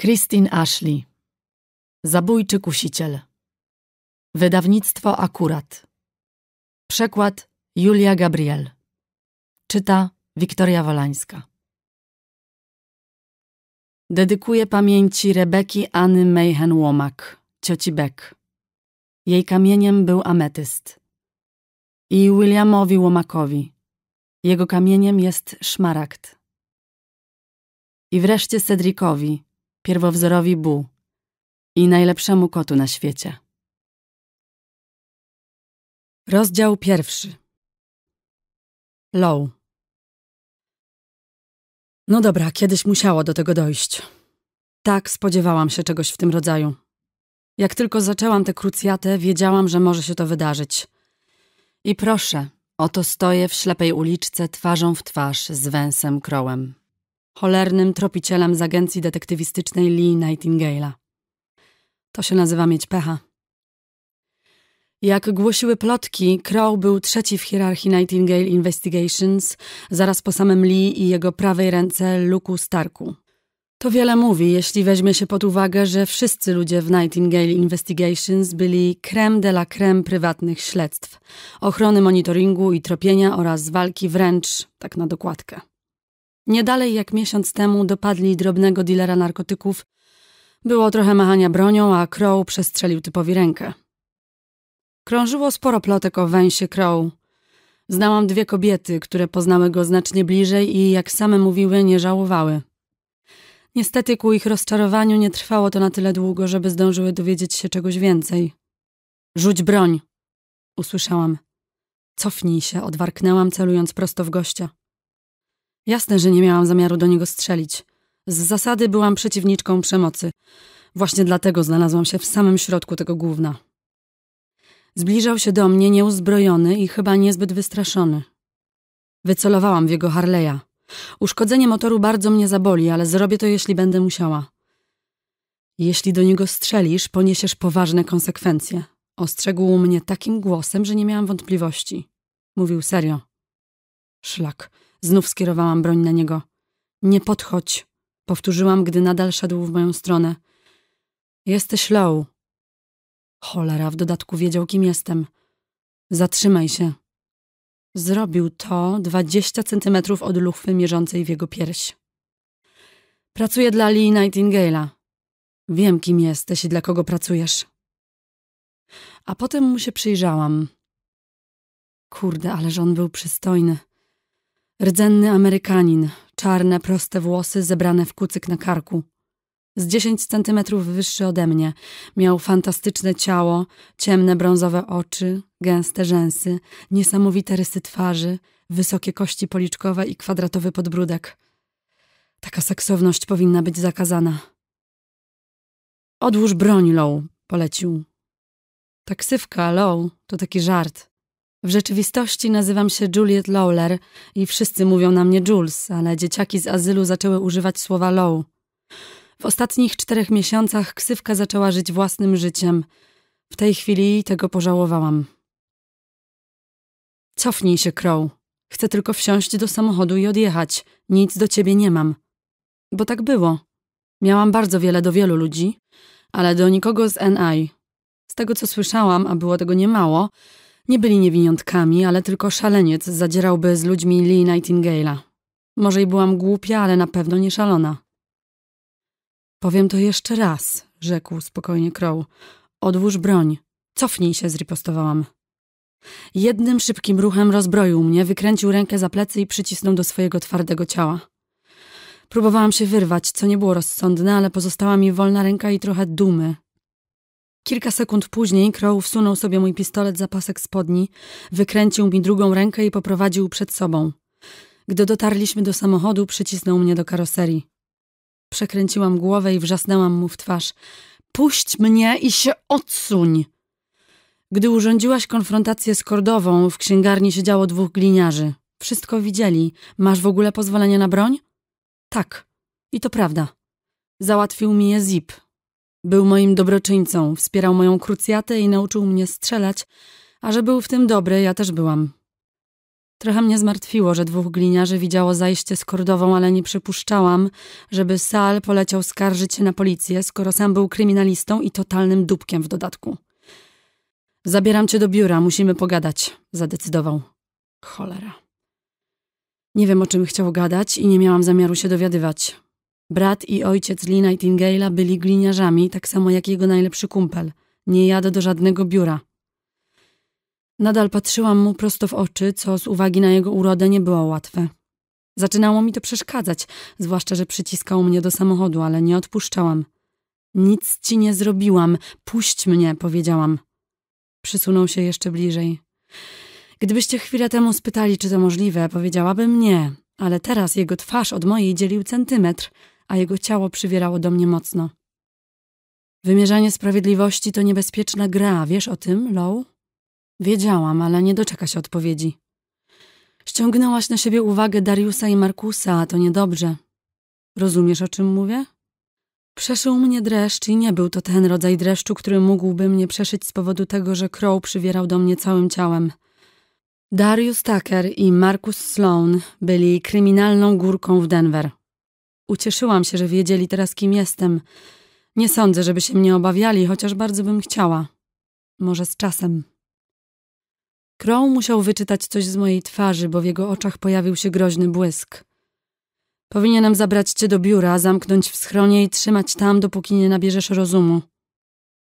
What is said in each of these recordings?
Christine Ashley Zabójczy kusiciel Wydawnictwo Akurat Przekład Julia Gabriel Czyta Wiktoria Wolańska Dedykuję pamięci Rebeki Anny Mayhen-Womack, cioci Beck. Jej kamieniem był ametyst. I Williamowi Womakowi. Jego kamieniem jest szmaragd. I wreszcie Cedricowi, pierwowzorowi Bu i najlepszemu kotu na świecie. Rozdział pierwszy. Low. No dobra, kiedyś musiało do tego dojść. Tak spodziewałam się czegoś w tym rodzaju. Jak tylko zaczęłam tę krucjatę, wiedziałam, że może się to wydarzyć. I proszę, oto stoję w ślepej uliczce twarzą w twarz z węsem krołem cholernym tropicielem z agencji detektywistycznej Lee Nightingale'a. To się nazywa mieć pecha. Jak głosiły plotki, Crow był trzeci w hierarchii Nightingale Investigations, zaraz po samym Lee i jego prawej ręce Luku Starku. To wiele mówi, jeśli weźmie się pod uwagę, że wszyscy ludzie w Nightingale Investigations byli creme de la creme prywatnych śledztw, ochrony monitoringu i tropienia oraz walki wręcz, tak na dokładkę. Nie dalej jak miesiąc temu dopadli drobnego dilera narkotyków. Było trochę machania bronią, a Crow przestrzelił typowi rękę. Krążyło sporo plotek o Węsie Crow. Znałam dwie kobiety, które poznały go znacznie bliżej i, jak same mówiły, nie żałowały. Niestety ku ich rozczarowaniu nie trwało to na tyle długo, żeby zdążyły dowiedzieć się czegoś więcej. Rzuć broń! usłyszałam. Cofnij się, odwarknęłam, celując prosto w gościa. Jasne, że nie miałam zamiaru do niego strzelić. Z zasady byłam przeciwniczką przemocy. Właśnie dlatego znalazłam się w samym środku tego główna. Zbliżał się do mnie nieuzbrojony i chyba niezbyt wystraszony. Wycelowałam w jego Harleya. Uszkodzenie motoru bardzo mnie zaboli, ale zrobię to, jeśli będę musiała. Jeśli do niego strzelisz, poniesiesz poważne konsekwencje. Ostrzegł mnie takim głosem, że nie miałam wątpliwości. Mówił serio. Szlak. Znów skierowałam broń na niego. Nie podchodź, powtórzyłam, gdy nadal szedł w moją stronę. Jesteś Lał. Cholera, w dodatku wiedział, kim jestem. Zatrzymaj się. Zrobił to dwadzieścia centymetrów od luchwy mierzącej w jego pierś. Pracuję dla Lee Nightingale'a. Wiem, kim jesteś i dla kogo pracujesz. A potem mu się przyjrzałam. Kurde, ależ on był przystojny. Rdzenny Amerykanin, czarne, proste włosy zebrane w kucyk na karku. Z dziesięć centymetrów wyższy ode mnie. Miał fantastyczne ciało, ciemne brązowe oczy, gęste rzęsy, niesamowite rysy twarzy, wysokie kości policzkowe i kwadratowy podbródek. Taka seksowność powinna być zakazana. Odłóż broń, Low, polecił. Taksywka, Low, to taki żart. W rzeczywistości nazywam się Juliet Lawler i wszyscy mówią na mnie Jules, ale dzieciaki z azylu zaczęły używać słowa Low. W ostatnich czterech miesiącach ksywka zaczęła żyć własnym życiem. W tej chwili tego pożałowałam. Cofnij się, Crow. Chcę tylko wsiąść do samochodu i odjechać. Nic do ciebie nie mam. Bo tak było. Miałam bardzo wiele do wielu ludzi, ale do nikogo z NI. Z tego, co słyszałam, a było tego niemało, nie byli niewiniątkami, ale tylko szaleniec zadzierałby z ludźmi Lee Nightingale'a. Może i byłam głupia, ale na pewno nie szalona. Powiem to jeszcze raz, rzekł spokojnie Crow. Odłóż broń. Cofnij się, zripostowałam. Jednym szybkim ruchem rozbroił mnie, wykręcił rękę za plecy i przycisnął do swojego twardego ciała. Próbowałam się wyrwać, co nie było rozsądne, ale pozostała mi wolna ręka i trochę dumy, Kilka sekund później Crow wsunął sobie mój pistolet za pasek spodni, wykręcił mi drugą rękę i poprowadził przed sobą. Gdy dotarliśmy do samochodu, przycisnął mnie do karoserii. Przekręciłam głowę i wrzasnęłam mu w twarz. Puść mnie i się odsuń! Gdy urządziłaś konfrontację z Kordową, w księgarni siedziało dwóch gliniarzy. Wszystko widzieli. Masz w ogóle pozwolenie na broń? Tak. I to prawda. Załatwił mi je Zip, był moim dobroczyńcą, wspierał moją krucjatę i nauczył mnie strzelać, a że był w tym dobry, ja też byłam. Trochę mnie zmartwiło, że dwóch gliniarzy widziało zajście z Kordową, ale nie przypuszczałam, żeby Sal poleciał skarżyć się na policję, skoro sam był kryminalistą i totalnym dupkiem w dodatku. Zabieram cię do biura, musimy pogadać, zadecydował. Cholera. Nie wiem, o czym chciał gadać i nie miałam zamiaru się dowiadywać. Brat i ojciec Lee Nightingale'a byli gliniarzami, tak samo jak jego najlepszy kumpel. Nie jadę do żadnego biura. Nadal patrzyłam mu prosto w oczy, co z uwagi na jego urodę nie było łatwe. Zaczynało mi to przeszkadzać, zwłaszcza, że przyciskał mnie do samochodu, ale nie odpuszczałam. Nic ci nie zrobiłam, puść mnie, powiedziałam. Przysunął się jeszcze bliżej. Gdybyście chwilę temu spytali, czy to możliwe, powiedziałabym nie, ale teraz jego twarz od mojej dzielił centymetr a jego ciało przywierało do mnie mocno. Wymierzanie sprawiedliwości to niebezpieczna gra, wiesz o tym, Low? Wiedziałam, ale nie doczeka się odpowiedzi. Ściągnęłaś na siebie uwagę Dariusa i Markusa, a to niedobrze. Rozumiesz, o czym mówię? Przeszył mnie dreszcz i nie był to ten rodzaj dreszczu, który mógłby mnie przeszyć z powodu tego, że Crow przywierał do mnie całym ciałem. Darius Tucker i Markus Sloan byli kryminalną górką w Denver. Ucieszyłam się, że wiedzieli teraz, kim jestem. Nie sądzę, żeby się mnie obawiali, chociaż bardzo bym chciała. Może z czasem. Crow musiał wyczytać coś z mojej twarzy, bo w jego oczach pojawił się groźny błysk. Powinienem zabrać cię do biura, zamknąć w schronie i trzymać tam, dopóki nie nabierzesz rozumu.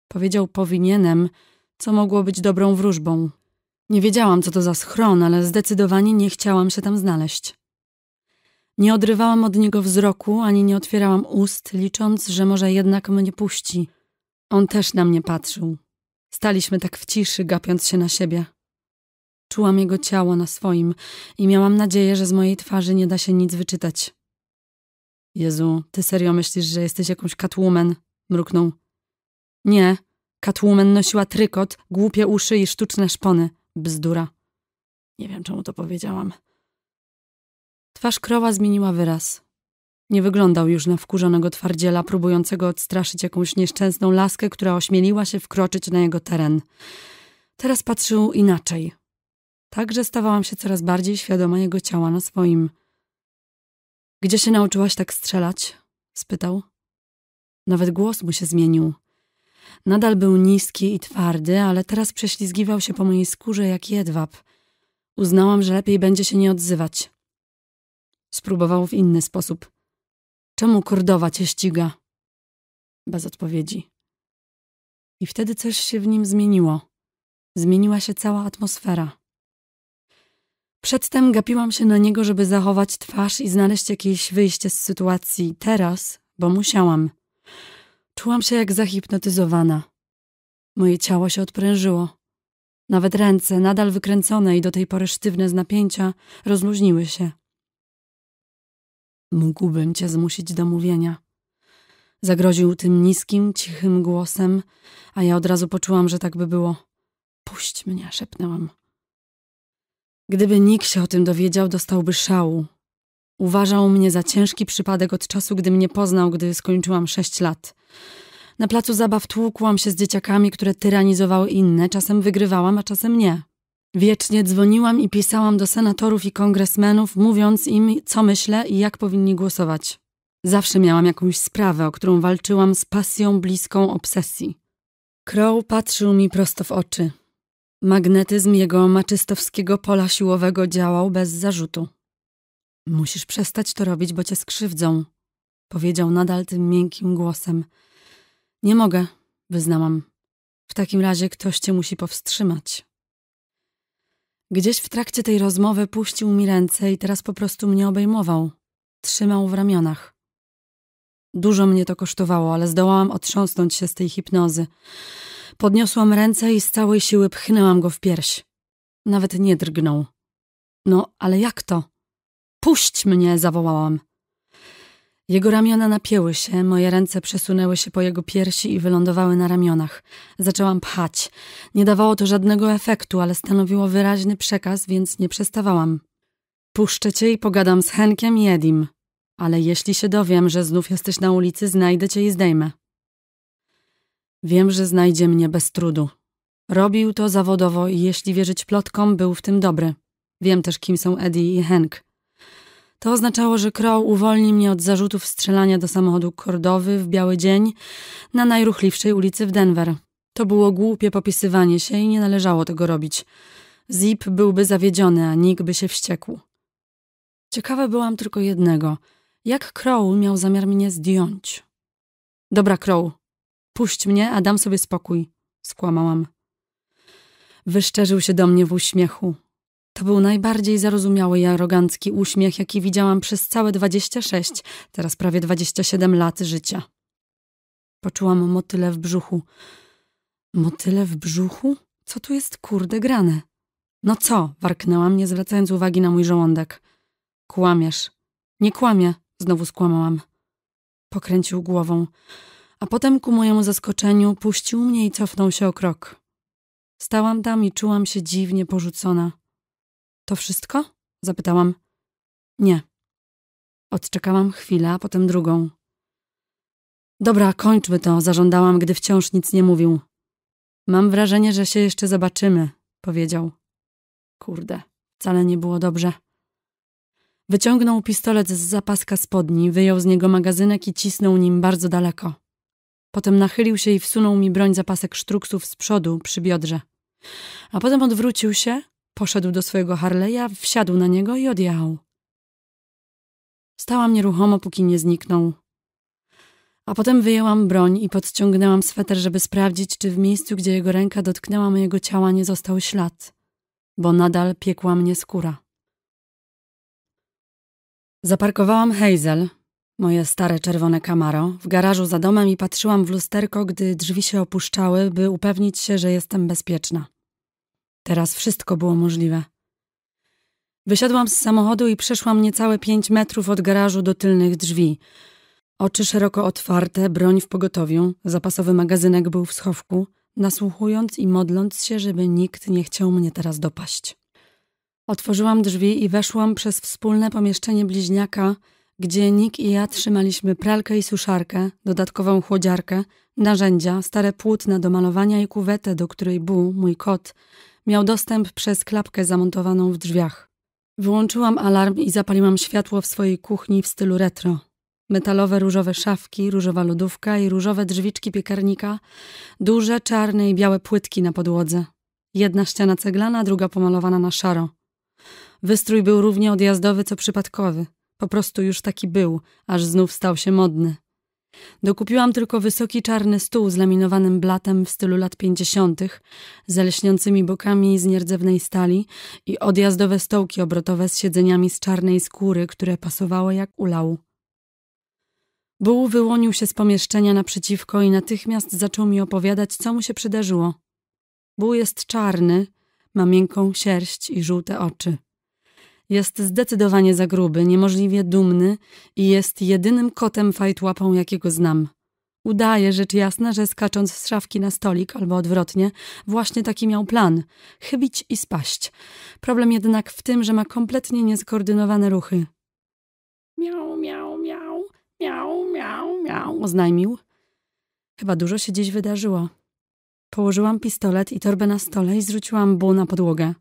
Powiedział powinienem, co mogło być dobrą wróżbą. Nie wiedziałam, co to za schron, ale zdecydowanie nie chciałam się tam znaleźć. Nie odrywałam od niego wzroku, ani nie otwierałam ust, licząc, że może jednak mnie puści. On też na mnie patrzył. Staliśmy tak w ciszy, gapiąc się na siebie. Czułam jego ciało na swoim i miałam nadzieję, że z mojej twarzy nie da się nic wyczytać. Jezu, ty serio myślisz, że jesteś jakąś Catwoman? Mruknął. Nie, Catwoman nosiła trykot, głupie uszy i sztuczne szpony. Bzdura. Nie wiem, czemu to powiedziałam. Twarz Krowa zmieniła wyraz. Nie wyglądał już na wkurzonego twardziela, próbującego odstraszyć jakąś nieszczęsną laskę, która ośmieliła się wkroczyć na jego teren. Teraz patrzył inaczej. Także stawałam się coraz bardziej świadoma jego ciała na swoim. Gdzie się nauczyłaś tak strzelać? spytał. Nawet głos mu się zmienił. Nadal był niski i twardy, ale teraz prześlizgiwał się po mojej skórze jak jedwab. Uznałam, że lepiej będzie się nie odzywać. Spróbował w inny sposób. Czemu Kurdowa cię ściga? Bez odpowiedzi. I wtedy coś się w nim zmieniło. Zmieniła się cała atmosfera. Przedtem gapiłam się na niego, żeby zachować twarz i znaleźć jakieś wyjście z sytuacji. Teraz, bo musiałam. Czułam się jak zahipnotyzowana. Moje ciało się odprężyło. Nawet ręce, nadal wykręcone i do tej pory sztywne z napięcia, rozluźniły się. Mógłbym cię zmusić do mówienia. Zagroził tym niskim, cichym głosem, a ja od razu poczułam, że tak by było. Puść mnie, szepnęłam. Gdyby nikt się o tym dowiedział, dostałby szału. Uważał mnie za ciężki przypadek od czasu, gdy mnie poznał, gdy skończyłam sześć lat. Na placu zabaw tłukłam się z dzieciakami, które tyranizowały inne, czasem wygrywałam, a czasem nie. Wiecznie dzwoniłam i pisałam do senatorów i kongresmenów, mówiąc im, co myślę i jak powinni głosować. Zawsze miałam jakąś sprawę, o którą walczyłam z pasją bliską obsesji. Crow patrzył mi prosto w oczy. Magnetyzm jego maczystowskiego pola siłowego działał bez zarzutu. Musisz przestać to robić, bo cię skrzywdzą, powiedział nadal tym miękkim głosem. Nie mogę, wyznałam. W takim razie ktoś cię musi powstrzymać. Gdzieś w trakcie tej rozmowy puścił mi ręce i teraz po prostu mnie obejmował. Trzymał w ramionach. Dużo mnie to kosztowało, ale zdołałam otrząsnąć się z tej hipnozy. Podniosłam ręce i z całej siły pchnęłam go w pierś. Nawet nie drgnął. No, ale jak to? Puść mnie! zawołałam. Jego ramiona napięły się, moje ręce przesunęły się po jego piersi i wylądowały na ramionach. Zaczęłam pchać. Nie dawało to żadnego efektu, ale stanowiło wyraźny przekaz, więc nie przestawałam. Puszczę cię i pogadam z Henkiem i Edim. Ale jeśli się dowiem, że znów jesteś na ulicy, znajdę cię i zdejmę. Wiem, że znajdzie mnie bez trudu. Robił to zawodowo i jeśli wierzyć plotkom, był w tym dobry. Wiem też, kim są Eddie i Henk. To oznaczało, że Crow uwolni mnie od zarzutów strzelania do samochodu kordowy w biały dzień na najruchliwszej ulicy w Denver. To było głupie popisywanie się i nie należało tego robić. Zip byłby zawiedziony, a Nick by się wściekł. Ciekawa byłam tylko jednego. Jak Crow miał zamiar mnie zdjąć? Dobra, Crow. Puść mnie, a dam sobie spokój. Skłamałam. Wyszczerzył się do mnie w uśmiechu. To był najbardziej zarozumiały i arogancki uśmiech, jaki widziałam przez całe 26, teraz prawie 27 lat życia. Poczułam motyle w brzuchu. Motyle w brzuchu? Co tu jest kurde grane? No co? warknęłam, nie zwracając uwagi na mój żołądek. Kłamiesz. Nie kłamie, znowu skłamałam. Pokręcił głową, a potem ku mojemu zaskoczeniu puścił mnie i cofnął się o krok. Stałam tam i czułam się dziwnie porzucona. To wszystko? Zapytałam. Nie. Odczekałam chwilę, a potem drugą. Dobra, kończmy to, zażądałam, gdy wciąż nic nie mówił. Mam wrażenie, że się jeszcze zobaczymy, powiedział. Kurde, wcale nie było dobrze. Wyciągnął pistolet z zapaska spodni, wyjął z niego magazynek i cisnął nim bardzo daleko. Potem nachylił się i wsunął mi broń zapasek sztruksów z przodu przy biodrze. A potem odwrócił się Poszedł do swojego Harleya, wsiadł na niego i odjechał. Stałam nieruchomo, póki nie zniknął. A potem wyjęłam broń i podciągnęłam sweter, żeby sprawdzić, czy w miejscu, gdzie jego ręka dotknęła mojego ciała, nie został ślad, bo nadal piekła mnie skóra. Zaparkowałam Hazel, moje stare czerwone Camaro, w garażu za domem i patrzyłam w lusterko, gdy drzwi się opuszczały, by upewnić się, że jestem bezpieczna. Teraz wszystko było możliwe. Wysiadłam z samochodu i przeszłam niecałe pięć metrów od garażu do tylnych drzwi. Oczy szeroko otwarte, broń w pogotowiu, zapasowy magazynek był w schowku, nasłuchując i modląc się, żeby nikt nie chciał mnie teraz dopaść. Otworzyłam drzwi i weszłam przez wspólne pomieszczenie bliźniaka, gdzie Nick i ja trzymaliśmy pralkę i suszarkę, dodatkową chłodziarkę, narzędzia, stare płótna do malowania i kuwetę, do której Bu, mój kot, Miał dostęp przez klapkę zamontowaną w drzwiach. Wyłączyłam alarm i zapaliłam światło w swojej kuchni w stylu retro. Metalowe różowe szafki, różowa lodówka i różowe drzwiczki piekarnika, duże czarne i białe płytki na podłodze. Jedna ściana ceglana, druga pomalowana na szaro. Wystrój był równie odjazdowy co przypadkowy. Po prostu już taki był, aż znów stał się modny. Dokupiłam tylko wysoki czarny stół z laminowanym blatem w stylu lat pięćdziesiątych, z leśniącymi bokami z nierdzewnej stali i odjazdowe stołki obrotowe z siedzeniami z czarnej skóry, które pasowały jak ulał. Buł wyłonił się z pomieszczenia naprzeciwko i natychmiast zaczął mi opowiadać, co mu się przydarzyło. Buł jest czarny, ma miękką sierść i żółte oczy. Jest zdecydowanie za gruby, niemożliwie dumny i jest jedynym kotem fajtłapą, jakiego znam. Udaje rzecz jasna, że skacząc z szafki na stolik albo odwrotnie, właśnie taki miał plan chybić i spaść. Problem jednak w tym, że ma kompletnie niezkoordynowane ruchy. Miał, miał, miał, miał, miał, miał, oznajmił. Chyba dużo się dziś wydarzyło. Położyłam pistolet i torbę na stole i zrzuciłam bu na podłogę.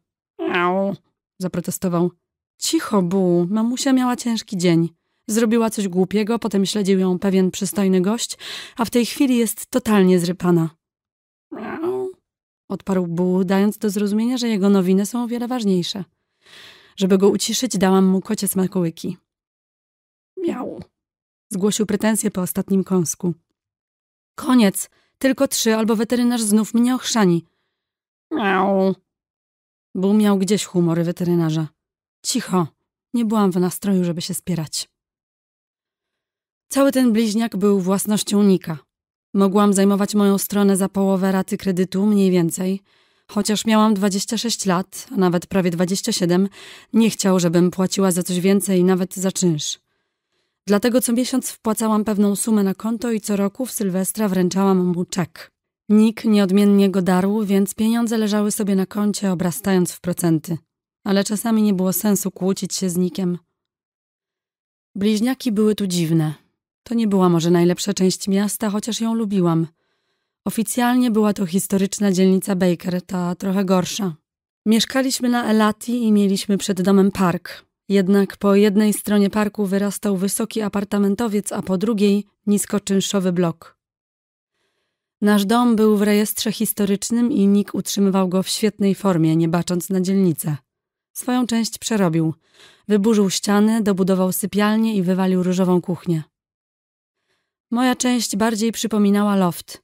Miał, zaprotestował. Cicho, Bu. Mamusia miała ciężki dzień. Zrobiła coś głupiego, potem śledził ją pewien przystojny gość, a w tej chwili jest totalnie zrypana. Miau, odparł Bu, dając do zrozumienia, że jego nowiny są o wiele ważniejsze. Żeby go uciszyć, dałam mu kocie smakołyki. Miau, zgłosił pretensje po ostatnim kąsku. Koniec, tylko trzy, albo weterynarz znów mnie ochrzani. Miau. Bu miał gdzieś humory weterynarza. Cicho, nie byłam w nastroju, żeby się spierać. Cały ten bliźniak był własnością Nika. Mogłam zajmować moją stronę za połowę raty kredytu, mniej więcej. Chociaż miałam 26 lat, a nawet prawie 27, nie chciał, żebym płaciła za coś więcej, nawet za czynsz. Dlatego co miesiąc wpłacałam pewną sumę na konto i co roku w Sylwestra wręczałam mu czek. Nik nieodmiennie go darł, więc pieniądze leżały sobie na koncie, obrastając w procenty ale czasami nie było sensu kłócić się z nikiem. Bliźniaki były tu dziwne. To nie była może najlepsza część miasta, chociaż ją lubiłam. Oficjalnie była to historyczna dzielnica Baker, ta trochę gorsza. Mieszkaliśmy na Elati i mieliśmy przed domem park. Jednak po jednej stronie parku wyrastał wysoki apartamentowiec, a po drugiej niskoczynszowy blok. Nasz dom był w rejestrze historycznym i Nick utrzymywał go w świetnej formie, nie bacząc na dzielnicę. Swoją część przerobił. Wyburzył ściany, dobudował sypialnię i wywalił różową kuchnię. Moja część bardziej przypominała loft.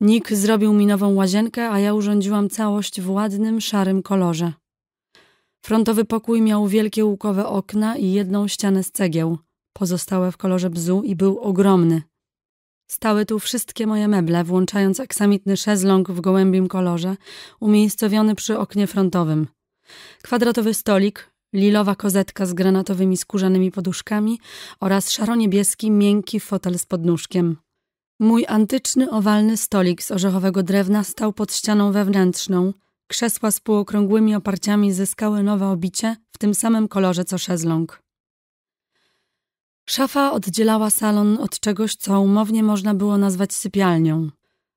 Nick zrobił mi nową łazienkę, a ja urządziłam całość w ładnym, szarym kolorze. Frontowy pokój miał wielkie łukowe okna i jedną ścianę z cegieł, pozostałe w kolorze bzu i był ogromny. Stały tu wszystkie moje meble, włączając aksamitny szezlong w gołębim kolorze, umiejscowiony przy oknie frontowym. Kwadratowy stolik, lilowa kozetka z granatowymi skórzanymi poduszkami oraz szaro-niebieski, miękki fotel z podnóżkiem. Mój antyczny, owalny stolik z orzechowego drewna stał pod ścianą wewnętrzną. Krzesła z półokrągłymi oparciami zyskały nowe obicie w tym samym kolorze co szezlong. Szafa oddzielała salon od czegoś, co umownie można było nazwać sypialnią.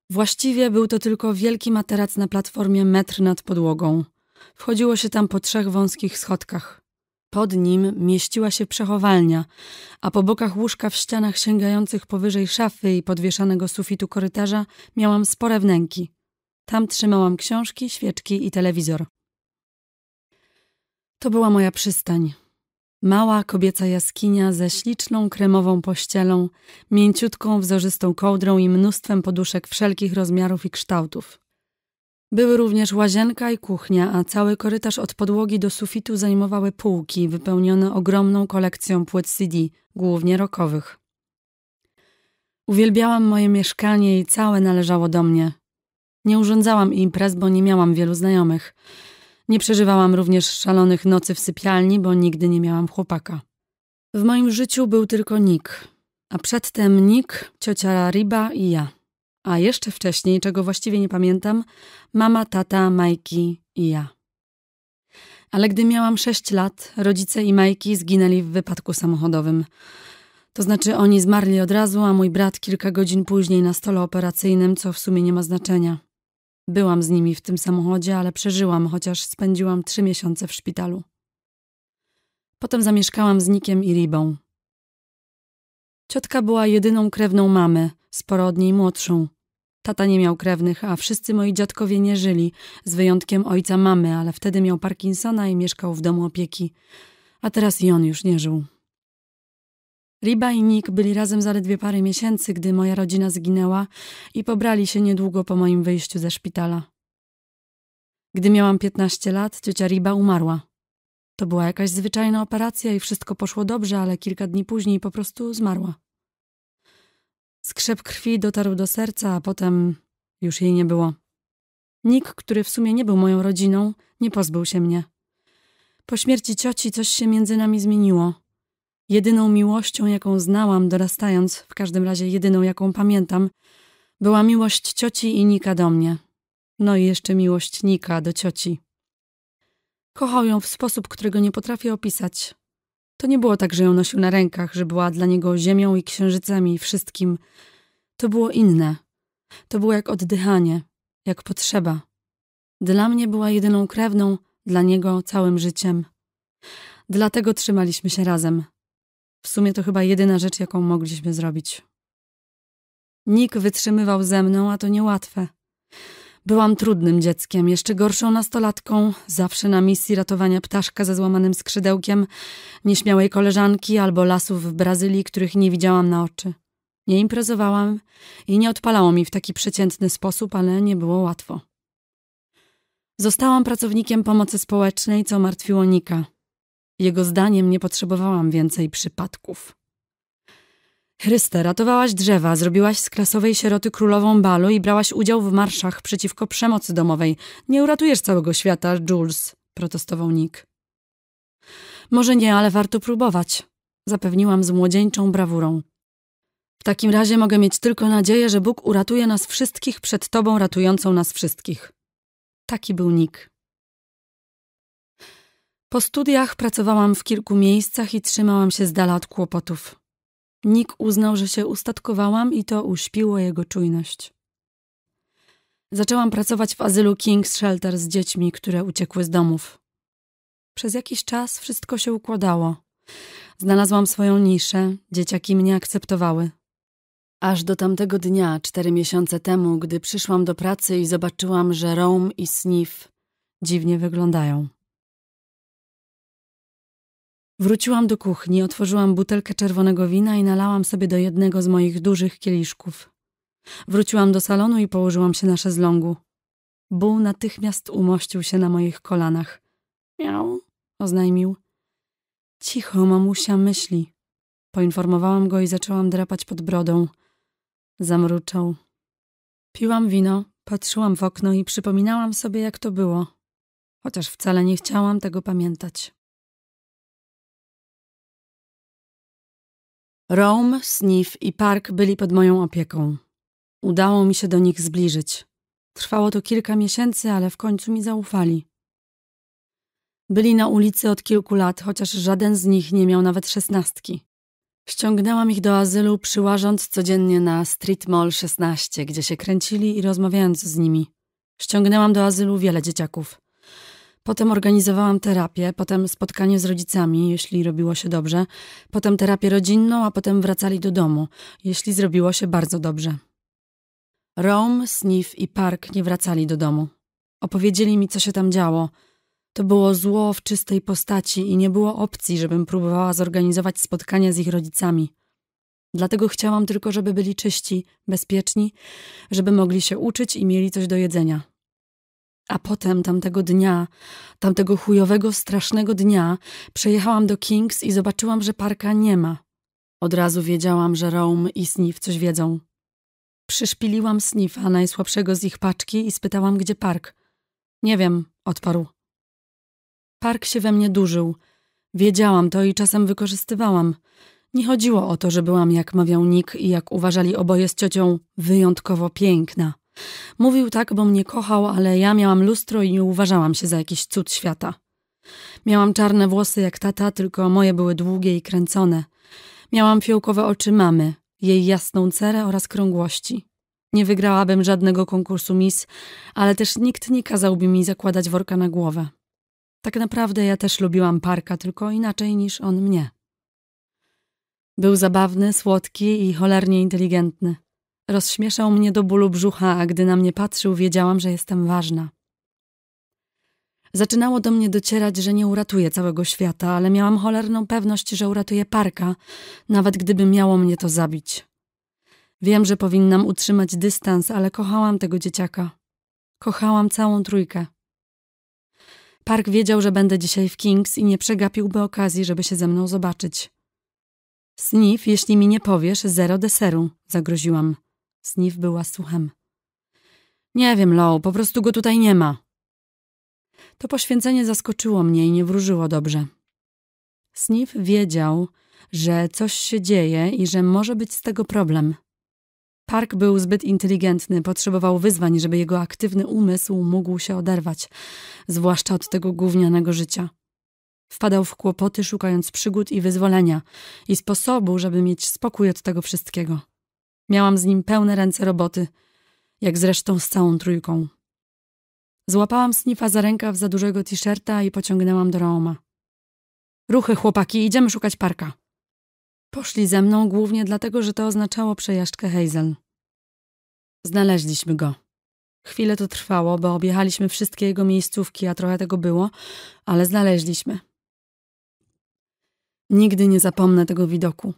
Właściwie był to tylko wielki materac na platformie metr nad podłogą. Wchodziło się tam po trzech wąskich schodkach. Pod nim mieściła się przechowalnia, a po bokach łóżka w ścianach sięgających powyżej szafy i podwieszanego sufitu korytarza miałam spore wnęki. Tam trzymałam książki, świeczki i telewizor. To była moja przystań. Mała kobieca jaskinia ze śliczną kremową pościelą, mięciutką wzorzystą kołdrą i mnóstwem poduszek wszelkich rozmiarów i kształtów. Były również łazienka i kuchnia, a cały korytarz od podłogi do sufitu zajmowały półki wypełnione ogromną kolekcją płyt CD, głównie rokowych. Uwielbiałam moje mieszkanie i całe należało do mnie. Nie urządzałam imprez, bo nie miałam wielu znajomych. Nie przeżywałam również szalonych nocy w sypialni, bo nigdy nie miałam chłopaka. W moim życiu był tylko Nick, a przedtem Nick, ciocia Riba i ja a jeszcze wcześniej, czego właściwie nie pamiętam, mama, tata, Majki i ja. Ale gdy miałam sześć lat, rodzice i Majki zginęli w wypadku samochodowym. To znaczy oni zmarli od razu, a mój brat kilka godzin później na stole operacyjnym, co w sumie nie ma znaczenia. Byłam z nimi w tym samochodzie, ale przeżyłam, chociaż spędziłam trzy miesiące w szpitalu. Potem zamieszkałam z Nikiem i Ribą. Ciotka była jedyną krewną mamy, sporo od niej młodszą. Tata nie miał krewnych, a wszyscy moi dziadkowie nie żyli, z wyjątkiem ojca mamy, ale wtedy miał Parkinsona i mieszkał w domu opieki. A teraz i on już nie żył. Riba i Nick byli razem zaledwie parę miesięcy, gdy moja rodzina zginęła i pobrali się niedługo po moim wyjściu ze szpitala. Gdy miałam 15 lat, ciocia Riba umarła. To była jakaś zwyczajna operacja i wszystko poszło dobrze, ale kilka dni później po prostu zmarła. Skrzep krwi dotarł do serca, a potem już jej nie było. Nik, który w sumie nie był moją rodziną, nie pozbył się mnie. Po śmierci cioci coś się między nami zmieniło. Jedyną miłością, jaką znałam dorastając, w każdym razie jedyną, jaką pamiętam, była miłość cioci i Nika do mnie. No i jeszcze miłość Nika do cioci. Kochał ją w sposób, którego nie potrafię opisać. To nie było tak, że ją nosił na rękach, że była dla niego ziemią i księżycem i wszystkim. To było inne. To było jak oddychanie, jak potrzeba. Dla mnie była jedyną krewną, dla niego całym życiem. Dlatego trzymaliśmy się razem. W sumie to chyba jedyna rzecz, jaką mogliśmy zrobić. Nik wytrzymywał ze mną, a to niełatwe. Byłam trudnym dzieckiem, jeszcze gorszą nastolatką, zawsze na misji ratowania ptaszka ze złamanym skrzydełkiem, nieśmiałej koleżanki albo lasów w Brazylii, których nie widziałam na oczy. Nie imprezowałam i nie odpalało mi w taki przeciętny sposób, ale nie było łatwo. Zostałam pracownikiem pomocy społecznej, co martwiło Nika. Jego zdaniem nie potrzebowałam więcej przypadków. Chryste, ratowałaś drzewa, zrobiłaś z klasowej sieroty królową balu i brałaś udział w marszach przeciwko przemocy domowej. Nie uratujesz całego świata, Jules, protestował Nick. Może nie, ale warto próbować, zapewniłam z młodzieńczą brawurą. W takim razie mogę mieć tylko nadzieję, że Bóg uratuje nas wszystkich przed Tobą ratującą nas wszystkich. Taki był Nick. Po studiach pracowałam w kilku miejscach i trzymałam się z dala od kłopotów. Nick uznał, że się ustatkowałam i to uśpiło jego czujność. Zaczęłam pracować w azylu King's Shelter z dziećmi, które uciekły z domów. Przez jakiś czas wszystko się układało. Znalazłam swoją niszę, dzieciaki mnie akceptowały. Aż do tamtego dnia, cztery miesiące temu, gdy przyszłam do pracy i zobaczyłam, że Rome i Sniff dziwnie wyglądają. Wróciłam do kuchni, otworzyłam butelkę czerwonego wina i nalałam sobie do jednego z moich dużych kieliszków. Wróciłam do salonu i położyłam się na szezlągu. Buł natychmiast umościł się na moich kolanach. Miał, oznajmił. Cicho, mamusia myśli. Poinformowałam go i zaczęłam drapać pod brodą. Zamruczał. Piłam wino, patrzyłam w okno i przypominałam sobie, jak to było. Chociaż wcale nie chciałam tego pamiętać. Rome, Sniff i Park byli pod moją opieką. Udało mi się do nich zbliżyć. Trwało to kilka miesięcy, ale w końcu mi zaufali. Byli na ulicy od kilku lat, chociaż żaden z nich nie miał nawet szesnastki. Ściągnęłam ich do azylu, przyłażąc codziennie na Street Mall 16, gdzie się kręcili i rozmawiając z nimi. Ściągnęłam do azylu wiele dzieciaków. Potem organizowałam terapię, potem spotkanie z rodzicami, jeśli robiło się dobrze, potem terapię rodzinną, a potem wracali do domu, jeśli zrobiło się bardzo dobrze. Rome, Sniff i Park nie wracali do domu. Opowiedzieli mi, co się tam działo. To było zło w czystej postaci i nie było opcji, żebym próbowała zorganizować spotkanie z ich rodzicami. Dlatego chciałam tylko, żeby byli czyści, bezpieczni, żeby mogli się uczyć i mieli coś do jedzenia, a potem tamtego dnia, tamtego chujowego, strasznego dnia, przejechałam do Kings i zobaczyłam, że parka nie ma. Od razu wiedziałam, że Rome i Sniff coś wiedzą. Przyszpiliłam Sniffa, najsłabszego z ich paczki, i spytałam, gdzie park. Nie wiem, odparł. Park się we mnie durzył. Wiedziałam to i czasem wykorzystywałam. Nie chodziło o to, że byłam, jak mawiał Nick i jak uważali oboje z ciocią, wyjątkowo piękna. Mówił tak, bo mnie kochał, ale ja miałam lustro i nie uważałam się za jakiś cud świata. Miałam czarne włosy jak tata, tylko moje były długie i kręcone. Miałam fiołkowe oczy mamy, jej jasną cerę oraz krągłości. Nie wygrałabym żadnego konkursu mis, ale też nikt nie kazałby mi zakładać worka na głowę. Tak naprawdę ja też lubiłam parka, tylko inaczej niż on mnie. Był zabawny, słodki i cholernie inteligentny. Rozśmieszał mnie do bólu brzucha, a gdy na mnie patrzył, wiedziałam, że jestem ważna. Zaczynało do mnie docierać, że nie uratuję całego świata, ale miałam cholerną pewność, że uratuję parka, nawet gdyby miało mnie to zabić. Wiem, że powinnam utrzymać dystans, ale kochałam tego dzieciaka. Kochałam całą trójkę. Park wiedział, że będę dzisiaj w Kings i nie przegapiłby okazji, żeby się ze mną zobaczyć. Sniff, jeśli mi nie powiesz, zero deseru, zagroziłam. Sniff była słuchem. Nie wiem, Low, po prostu go tutaj nie ma. To poświęcenie zaskoczyło mnie i nie wróżyło dobrze. Sniff wiedział, że coś się dzieje i że może być z tego problem. Park był zbyt inteligentny, potrzebował wyzwań, żeby jego aktywny umysł mógł się oderwać, zwłaszcza od tego gównianego życia. Wpadał w kłopoty, szukając przygód i wyzwolenia i sposobu, żeby mieć spokój od tego wszystkiego. Miałam z nim pełne ręce roboty, jak zresztą z całą trójką. Złapałam Snifa za rękaw za dużego t-shirta i pociągnęłam do Roma. Ruchy, chłopaki, idziemy szukać parka. Poszli ze mną głównie dlatego, że to oznaczało przejażdżkę Hazel. Znaleźliśmy go. Chwilę to trwało, bo objechaliśmy wszystkie jego miejscówki, a trochę tego było, ale znaleźliśmy. Nigdy nie zapomnę tego widoku.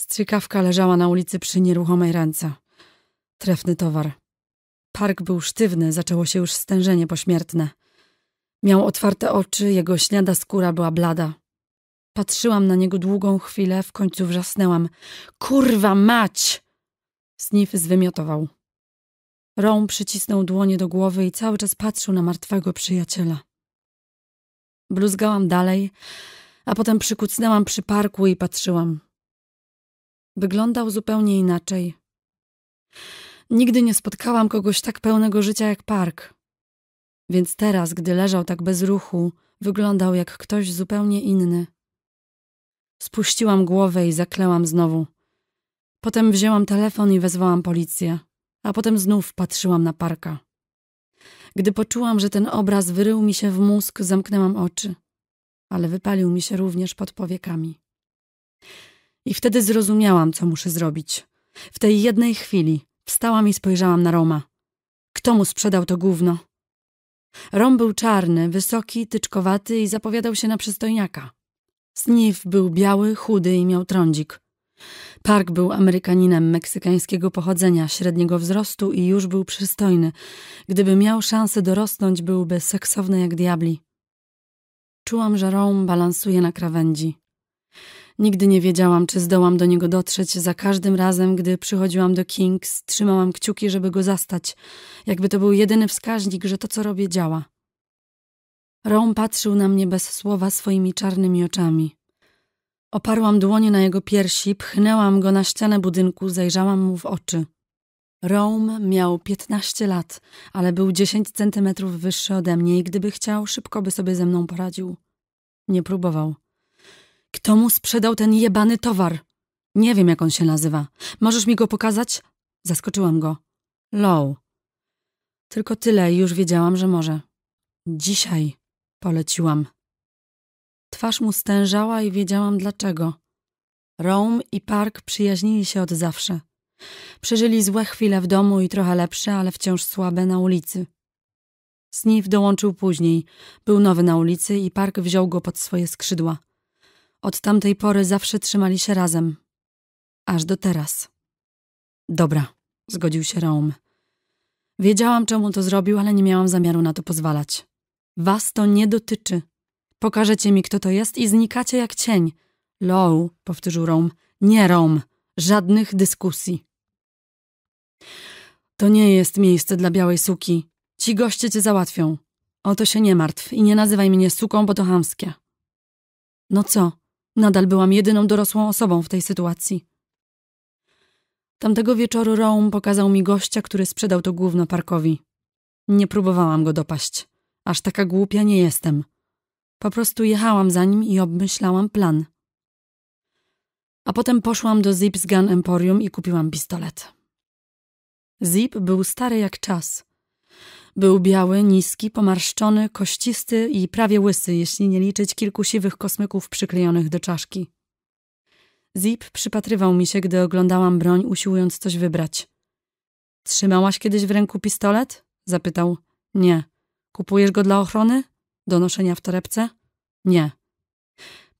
Strzykawka leżała na ulicy przy nieruchomej ręce. Trefny towar. Park był sztywny, zaczęło się już stężenie pośmiertne. Miał otwarte oczy, jego śniada skóra była blada. Patrzyłam na niego długą chwilę, w końcu wrzasnęłam. Kurwa mać! Snif zwymiotował. Rom przycisnął dłonie do głowy i cały czas patrzył na martwego przyjaciela. Bluzgałam dalej, a potem przykucnęłam przy parku i patrzyłam. Wyglądał zupełnie inaczej. Nigdy nie spotkałam kogoś tak pełnego życia jak Park. Więc teraz, gdy leżał tak bez ruchu, wyglądał jak ktoś zupełnie inny. Spuściłam głowę i zaklęłam znowu. Potem wzięłam telefon i wezwałam policję, a potem znów patrzyłam na Parka. Gdy poczułam, że ten obraz wyrył mi się w mózg, zamknęłam oczy, ale wypalił mi się również pod powiekami. I wtedy zrozumiałam, co muszę zrobić. W tej jednej chwili wstałam i spojrzałam na Roma. Kto mu sprzedał to gówno? Rom był czarny, wysoki, tyczkowaty i zapowiadał się na przystojniaka. Sniff był biały, chudy i miał trądzik. Park był Amerykaninem meksykańskiego pochodzenia, średniego wzrostu i już był przystojny. Gdyby miał szansę dorosnąć, byłby seksowny jak diabli. Czułam, że Rome balansuje na krawędzi. Nigdy nie wiedziałam, czy zdołam do niego dotrzeć. Za każdym razem, gdy przychodziłam do Kings, trzymałam kciuki, żeby go zastać. Jakby to był jedyny wskaźnik, że to, co robię, działa. Rom patrzył na mnie bez słowa swoimi czarnymi oczami. Oparłam dłonie na jego piersi, pchnęłam go na ścianę budynku, zajrzałam mu w oczy. Rome miał piętnaście lat, ale był dziesięć centymetrów wyższy ode mnie i gdyby chciał, szybko by sobie ze mną poradził. Nie próbował. Kto mu sprzedał ten jebany towar? Nie wiem, jak on się nazywa. Możesz mi go pokazać? Zaskoczyłam go. Low. Tylko tyle i już wiedziałam, że może. Dzisiaj poleciłam. Twarz mu stężała i wiedziałam dlaczego. Rome i Park przyjaźnili się od zawsze. Przeżyli złe chwile w domu i trochę lepsze, ale wciąż słabe na ulicy. Sniff dołączył później. Był nowy na ulicy i Park wziął go pod swoje skrzydła. Od tamtej pory zawsze trzymali się razem. Aż do teraz. Dobra, zgodził się Raum. Wiedziałam, czemu to zrobił, ale nie miałam zamiaru na to pozwalać. Was to nie dotyczy. Pokażecie mi, kto to jest i znikacie jak cień. Low, powtórzył Rom. Nie Rom. Żadnych dyskusji. To nie jest miejsce dla białej suki. Ci goście cię załatwią. O to się nie martw i nie nazywaj mnie suką, bo to hamskie. No co? Nadal byłam jedyną dorosłą osobą w tej sytuacji. Tamtego wieczoru Rome pokazał mi gościa, który sprzedał to gówno parkowi. Nie próbowałam go dopaść. Aż taka głupia nie jestem. Po prostu jechałam za nim i obmyślałam plan. A potem poszłam do Zip's Gun Emporium i kupiłam pistolet. Zip był stary jak czas – był biały, niski, pomarszczony, kościsty i prawie łysy, jeśli nie liczyć kilku siwych kosmyków przyklejonych do czaszki. Zip przypatrywał mi się, gdy oglądałam broń, usiłując coś wybrać. Trzymałaś kiedyś w ręku pistolet? Zapytał. Nie. Kupujesz go dla ochrony? Do noszenia w torebce? Nie.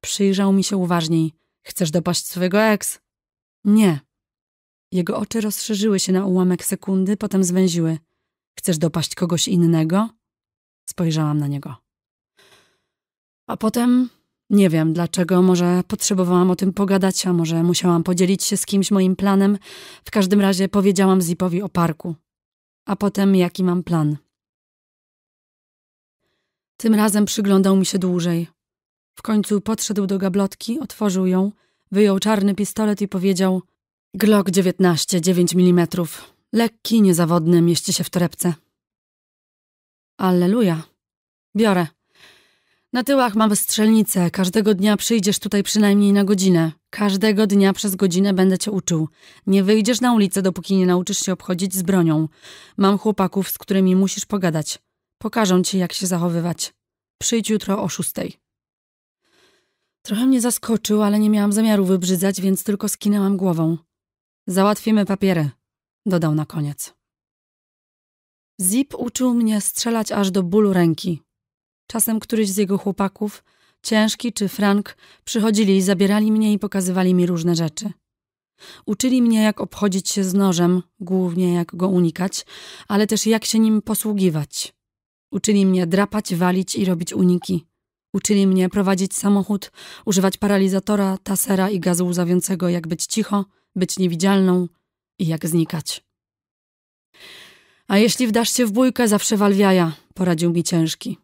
Przyjrzał mi się uważniej. Chcesz dopaść swojego eks? Nie. Jego oczy rozszerzyły się na ułamek sekundy, potem zwęziły. Chcesz dopaść kogoś innego? Spojrzałam na niego. A potem, nie wiem dlaczego, może potrzebowałam o tym pogadać, a może musiałam podzielić się z kimś moim planem. W każdym razie powiedziałam Zipowi o parku. A potem, jaki mam plan. Tym razem przyglądał mi się dłużej. W końcu podszedł do gablotki, otworzył ją, wyjął czarny pistolet i powiedział Glock 19, 9 mm. Lekki, niezawodny, mieści się w torebce. Alleluja. Biorę. Na tyłach mamy strzelnicę. Każdego dnia przyjdziesz tutaj przynajmniej na godzinę. Każdego dnia przez godzinę będę cię uczył. Nie wyjdziesz na ulicę, dopóki nie nauczysz się obchodzić z bronią. Mam chłopaków, z którymi musisz pogadać. Pokażą ci, jak się zachowywać. Przyjdź jutro o szóstej. Trochę mnie zaskoczył, ale nie miałam zamiaru wybrzydzać, więc tylko skinęłam głową. Załatwimy papiery, dodał na koniec. Zip uczył mnie strzelać aż do bólu ręki. Czasem któryś z jego chłopaków, Ciężki czy Frank, przychodzili, zabierali mnie i pokazywali mi różne rzeczy. Uczyli mnie, jak obchodzić się z nożem, głównie jak go unikać, ale też jak się nim posługiwać. Uczyli mnie drapać, walić i robić uniki. Uczyli mnie prowadzić samochód, używać paralizatora, tasera i gazu łzawiącego, jak być cicho, być niewidzialną – i jak znikać. A jeśli wdasz się w bójkę, zawsze walwiaja, poradził mi ciężki.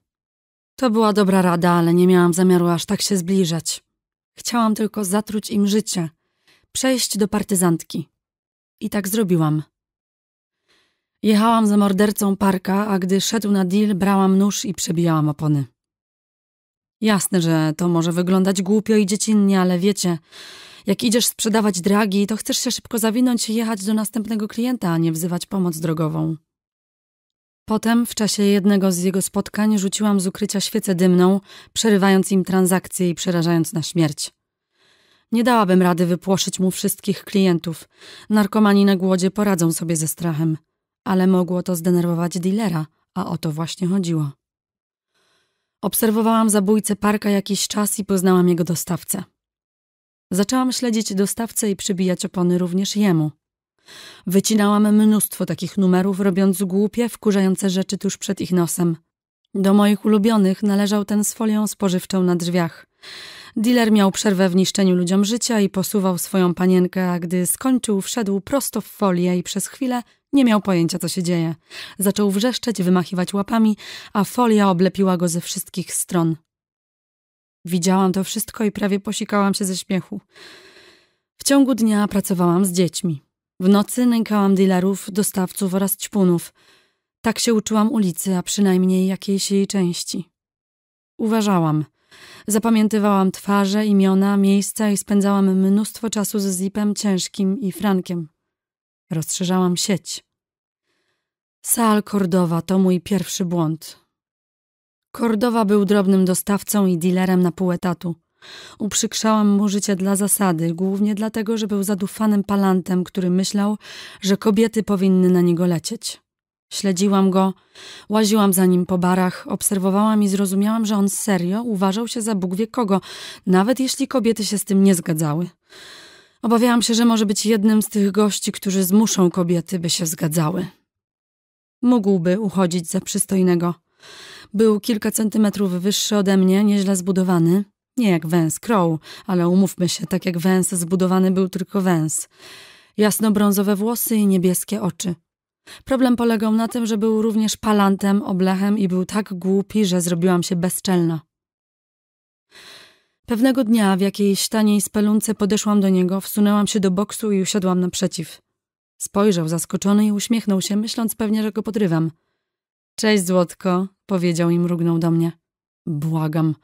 To była dobra rada, ale nie miałam zamiaru aż tak się zbliżać. Chciałam tylko zatruć im życie, przejść do partyzantki. I tak zrobiłam. Jechałam za mordercą parka, a gdy szedł na deal, brałam nóż i przebijałam opony. Jasne, że to może wyglądać głupio i dziecinnie, ale wiecie, jak idziesz sprzedawać dragi, to chcesz się szybko zawinąć i jechać do następnego klienta, a nie wzywać pomoc drogową. Potem, w czasie jednego z jego spotkań, rzuciłam z ukrycia świecę dymną, przerywając im transakcje i przerażając na śmierć. Nie dałabym rady wypłoszyć mu wszystkich klientów. Narkomani na głodzie poradzą sobie ze strachem. Ale mogło to zdenerwować dealera, a o to właśnie chodziło. Obserwowałam zabójcę parka jakiś czas i poznałam jego dostawcę. Zaczęłam śledzić dostawcę i przybijać opony również jemu. Wycinałam mnóstwo takich numerów, robiąc głupie, wkurzające rzeczy tuż przed ich nosem. Do moich ulubionych należał ten z folią spożywczą na drzwiach. Dealer miał przerwę w niszczeniu ludziom życia i posuwał swoją panienkę, a gdy skończył, wszedł prosto w folię i przez chwilę nie miał pojęcia, co się dzieje. Zaczął wrzeszczeć, wymachiwać łapami, a folia oblepiła go ze wszystkich stron. Widziałam to wszystko i prawie posikałam się ze śmiechu. W ciągu dnia pracowałam z dziećmi. W nocy nękałam dealerów, dostawców oraz ćpunów. Tak się uczyłam ulicy, a przynajmniej jakiejś jej części. Uważałam. Zapamiętywałam twarze, imiona, miejsca i spędzałam mnóstwo czasu z Zipem, Ciężkim i Frankiem. Rozszerzałam sieć. Sal Kordowa to mój pierwszy błąd. Kordowa był drobnym dostawcą i dealerem na pół etatu. Uprzykrzałam mu życie dla zasady, głównie dlatego, że był zadufanym palantem, który myślał, że kobiety powinny na niego lecieć. Śledziłam go, łaziłam za nim po barach, obserwowałam i zrozumiałam, że on serio uważał się za Bóg wie kogo, nawet jeśli kobiety się z tym nie zgadzały. Obawiałam się, że może być jednym z tych gości, którzy zmuszą kobiety, by się zgadzały. Mógłby uchodzić za przystojnego. Był kilka centymetrów wyższy ode mnie, nieźle zbudowany. Nie jak węs, Crow, ale umówmy się, tak jak węs, zbudowany był tylko jasno Jasnobrązowe włosy i niebieskie oczy. Problem polegał na tym, że był również palantem, oblechem i był tak głupi, że zrobiłam się bezczelna. Pewnego dnia w jakiejś taniej spelunce podeszłam do niego, wsunęłam się do boksu i usiadłam naprzeciw. Spojrzał zaskoczony i uśmiechnął się, myśląc pewnie, że go podrywam. Cześć, Złotko, powiedział i mrugnął do mnie. Błagam.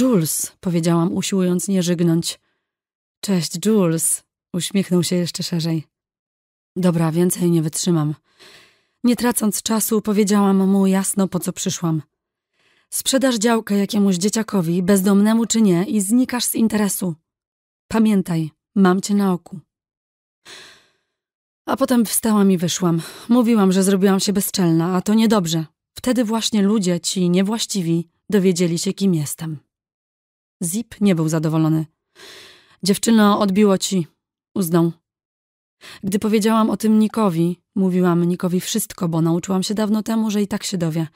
Jules, powiedziałam, usiłując nie żygnąć. Cześć, Jules, uśmiechnął się jeszcze szerzej. Dobra, więcej nie wytrzymam. Nie tracąc czasu, powiedziałam mu jasno, po co przyszłam. Sprzedasz działkę jakiemuś dzieciakowi, bezdomnemu czy nie, i znikasz z interesu. Pamiętaj, mam cię na oku. A potem wstałam i wyszłam. Mówiłam, że zrobiłam się bezczelna, a to niedobrze. Wtedy właśnie ludzie, ci niewłaściwi, dowiedzieli się, kim jestem. Zip nie był zadowolony. Dziewczyno, odbiło ci, uznał. Gdy powiedziałam o tym Nikowi, mówiłam Nikowi wszystko, bo nauczyłam się dawno temu, że i tak się dowie.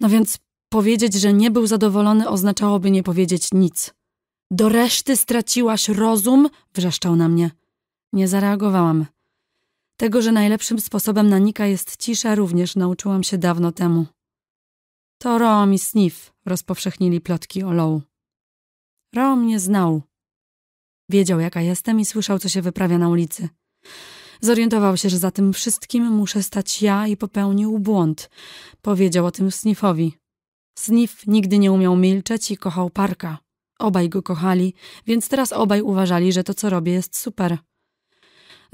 No więc powiedzieć, że nie był zadowolony, oznaczałoby nie powiedzieć nic. Do reszty straciłaś rozum? wrzeszczał na mnie. Nie zareagowałam. Tego, że najlepszym sposobem na Nika jest cisza, również nauczyłam się dawno temu. To Rom i Sniff rozpowszechnili plotki o Lo'u. Rom nie znał. Wiedział, jaka jestem i słyszał, co się wyprawia na ulicy. Zorientował się, że za tym wszystkim muszę stać ja i popełnił błąd. Powiedział o tym Sniffowi. Sniff nigdy nie umiał milczeć i kochał parka. Obaj go kochali, więc teraz obaj uważali, że to, co robię, jest super.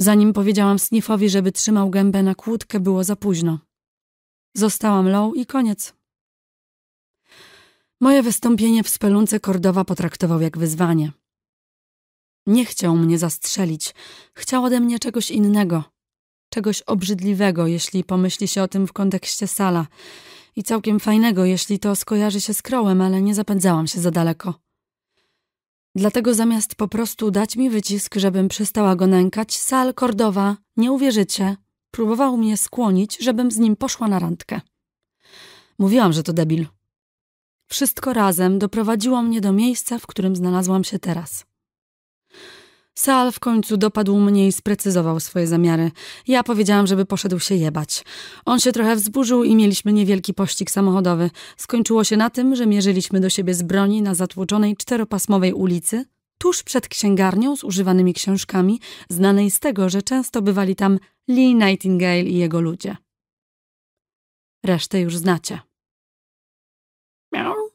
Zanim powiedziałam Sniffowi, żeby trzymał gębę na kłódkę, było za późno. Zostałam low i koniec. Moje wystąpienie w spelunce Kordowa potraktował jak wyzwanie. Nie chciał mnie zastrzelić, chciał ode mnie czegoś innego. Czegoś obrzydliwego, jeśli pomyśli się o tym w kontekście sala. I całkiem fajnego, jeśli to skojarzy się z krołem, ale nie zapędzałam się za daleko. Dlatego zamiast po prostu dać mi wycisk, żebym przestała go nękać, Sal Kordowa, nie uwierzycie, próbował mnie skłonić, żebym z nim poszła na randkę. Mówiłam, że to debil. Wszystko razem doprowadziło mnie do miejsca, w którym znalazłam się teraz. Sal w końcu dopadł mnie i sprecyzował swoje zamiary. Ja powiedziałam, żeby poszedł się jebać. On się trochę wzburzył i mieliśmy niewielki pościg samochodowy. Skończyło się na tym, że mierzyliśmy do siebie z broni na zatłoczonej czteropasmowej ulicy, tuż przed księgarnią z używanymi książkami, znanej z tego, że często bywali tam Lee Nightingale i jego ludzie. Resztę już znacie. Miau.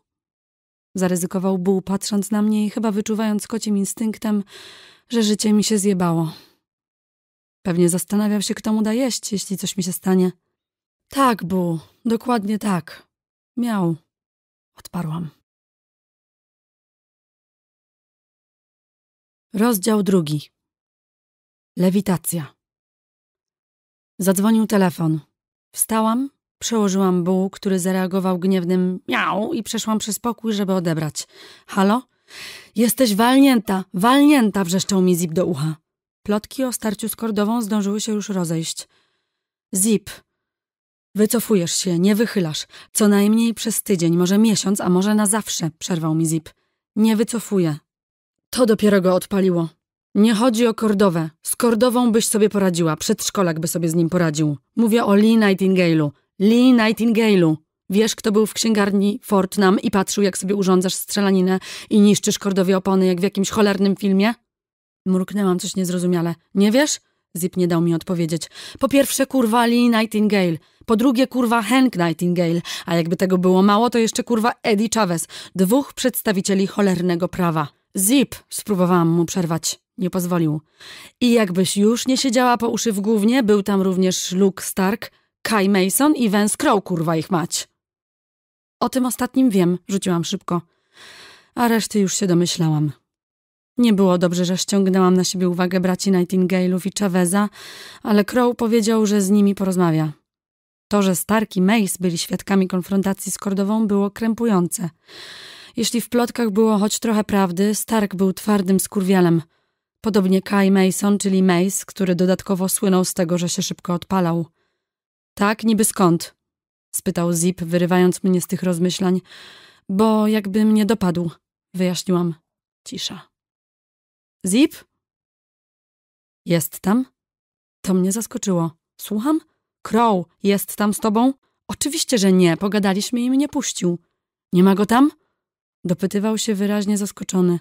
Zaryzykował Buł, patrząc na mnie i chyba wyczuwając kocim instynktem, że życie mi się zjebało. Pewnie zastanawiał się, kto mu da jeść, jeśli coś mi się stanie. Tak, bu, dokładnie tak. Miał. Odparłam. Rozdział drugi. Lewitacja. Zadzwonił telefon. Wstałam, Przełożyłam buł, który zareagował gniewnym miau i przeszłam przez pokój, żeby odebrać. Halo? Jesteś walnięta, walnięta, wrzeszczał mi Zip do ucha. Plotki o starciu z Kordową zdążyły się już rozejść. Zip. Wycofujesz się, nie wychylasz. Co najmniej przez tydzień, może miesiąc, a może na zawsze, przerwał mi Zip. Nie wycofuję. To dopiero go odpaliło. Nie chodzi o Kordowę. Z Kordową byś sobie poradziła, przedszkolak by sobie z nim poradził. Mówię o Lee Nightingale'u. Lee Nightingale'u. Wiesz, kto był w księgarni Fortnam i patrzył, jak sobie urządzasz strzelaninę i niszczysz kordowie opony, jak w jakimś cholernym filmie? Mruknęłam coś niezrozumiale. Nie wiesz? Zip nie dał mi odpowiedzieć. Po pierwsze, kurwa Lee Nightingale. Po drugie, kurwa Hank Nightingale. A jakby tego było mało, to jeszcze kurwa Eddie Chavez. Dwóch przedstawicieli cholernego prawa. Zip! Spróbowałam mu przerwać. Nie pozwolił. I jakbyś już nie siedziała po uszy w głównie, był tam również Luke Stark, Kai Mason i Vance Crow, kurwa ich mać. O tym ostatnim wiem, rzuciłam szybko. A reszty już się domyślałam. Nie było dobrze, że ściągnęłam na siebie uwagę braci Nightingale'ów i Chaveza, ale Crow powiedział, że z nimi porozmawia. To, że Stark i Mace byli świadkami konfrontacji z Kordową, było krępujące. Jeśli w plotkach było choć trochę prawdy, Stark był twardym skurwielem. Podobnie Kai Mason, czyli Mace, który dodatkowo słynął z tego, że się szybko odpalał. Tak, niby skąd? spytał Zip, wyrywając mnie z tych rozmyślań. Bo jakby mnie dopadł, wyjaśniłam. Cisza. Zip? Jest tam? To mnie zaskoczyło. Słucham? Crow, jest tam z tobą? Oczywiście, że nie. Pogadaliśmy i mnie puścił. Nie ma go tam? Dopytywał się wyraźnie zaskoczony.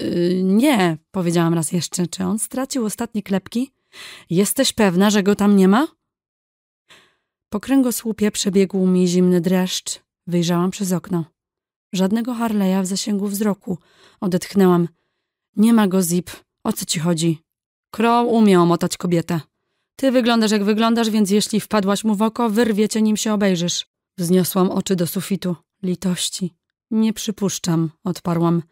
Y, nie, powiedziałam raz jeszcze. Czy on stracił ostatnie klepki? Jesteś pewna, że go tam nie ma? Po kręgosłupie przebiegł mi zimny dreszcz. Wyjrzałam przez okno. Żadnego Harleya w zasięgu wzroku. Odetchnęłam. Nie ma go, Zip. O co ci chodzi? Crow umie omotać kobietę. Ty wyglądasz jak wyglądasz, więc jeśli wpadłaś mu w oko, wyrwiecie nim się obejrzysz. Wzniosłam oczy do sufitu. Litości. Nie przypuszczam, odparłam.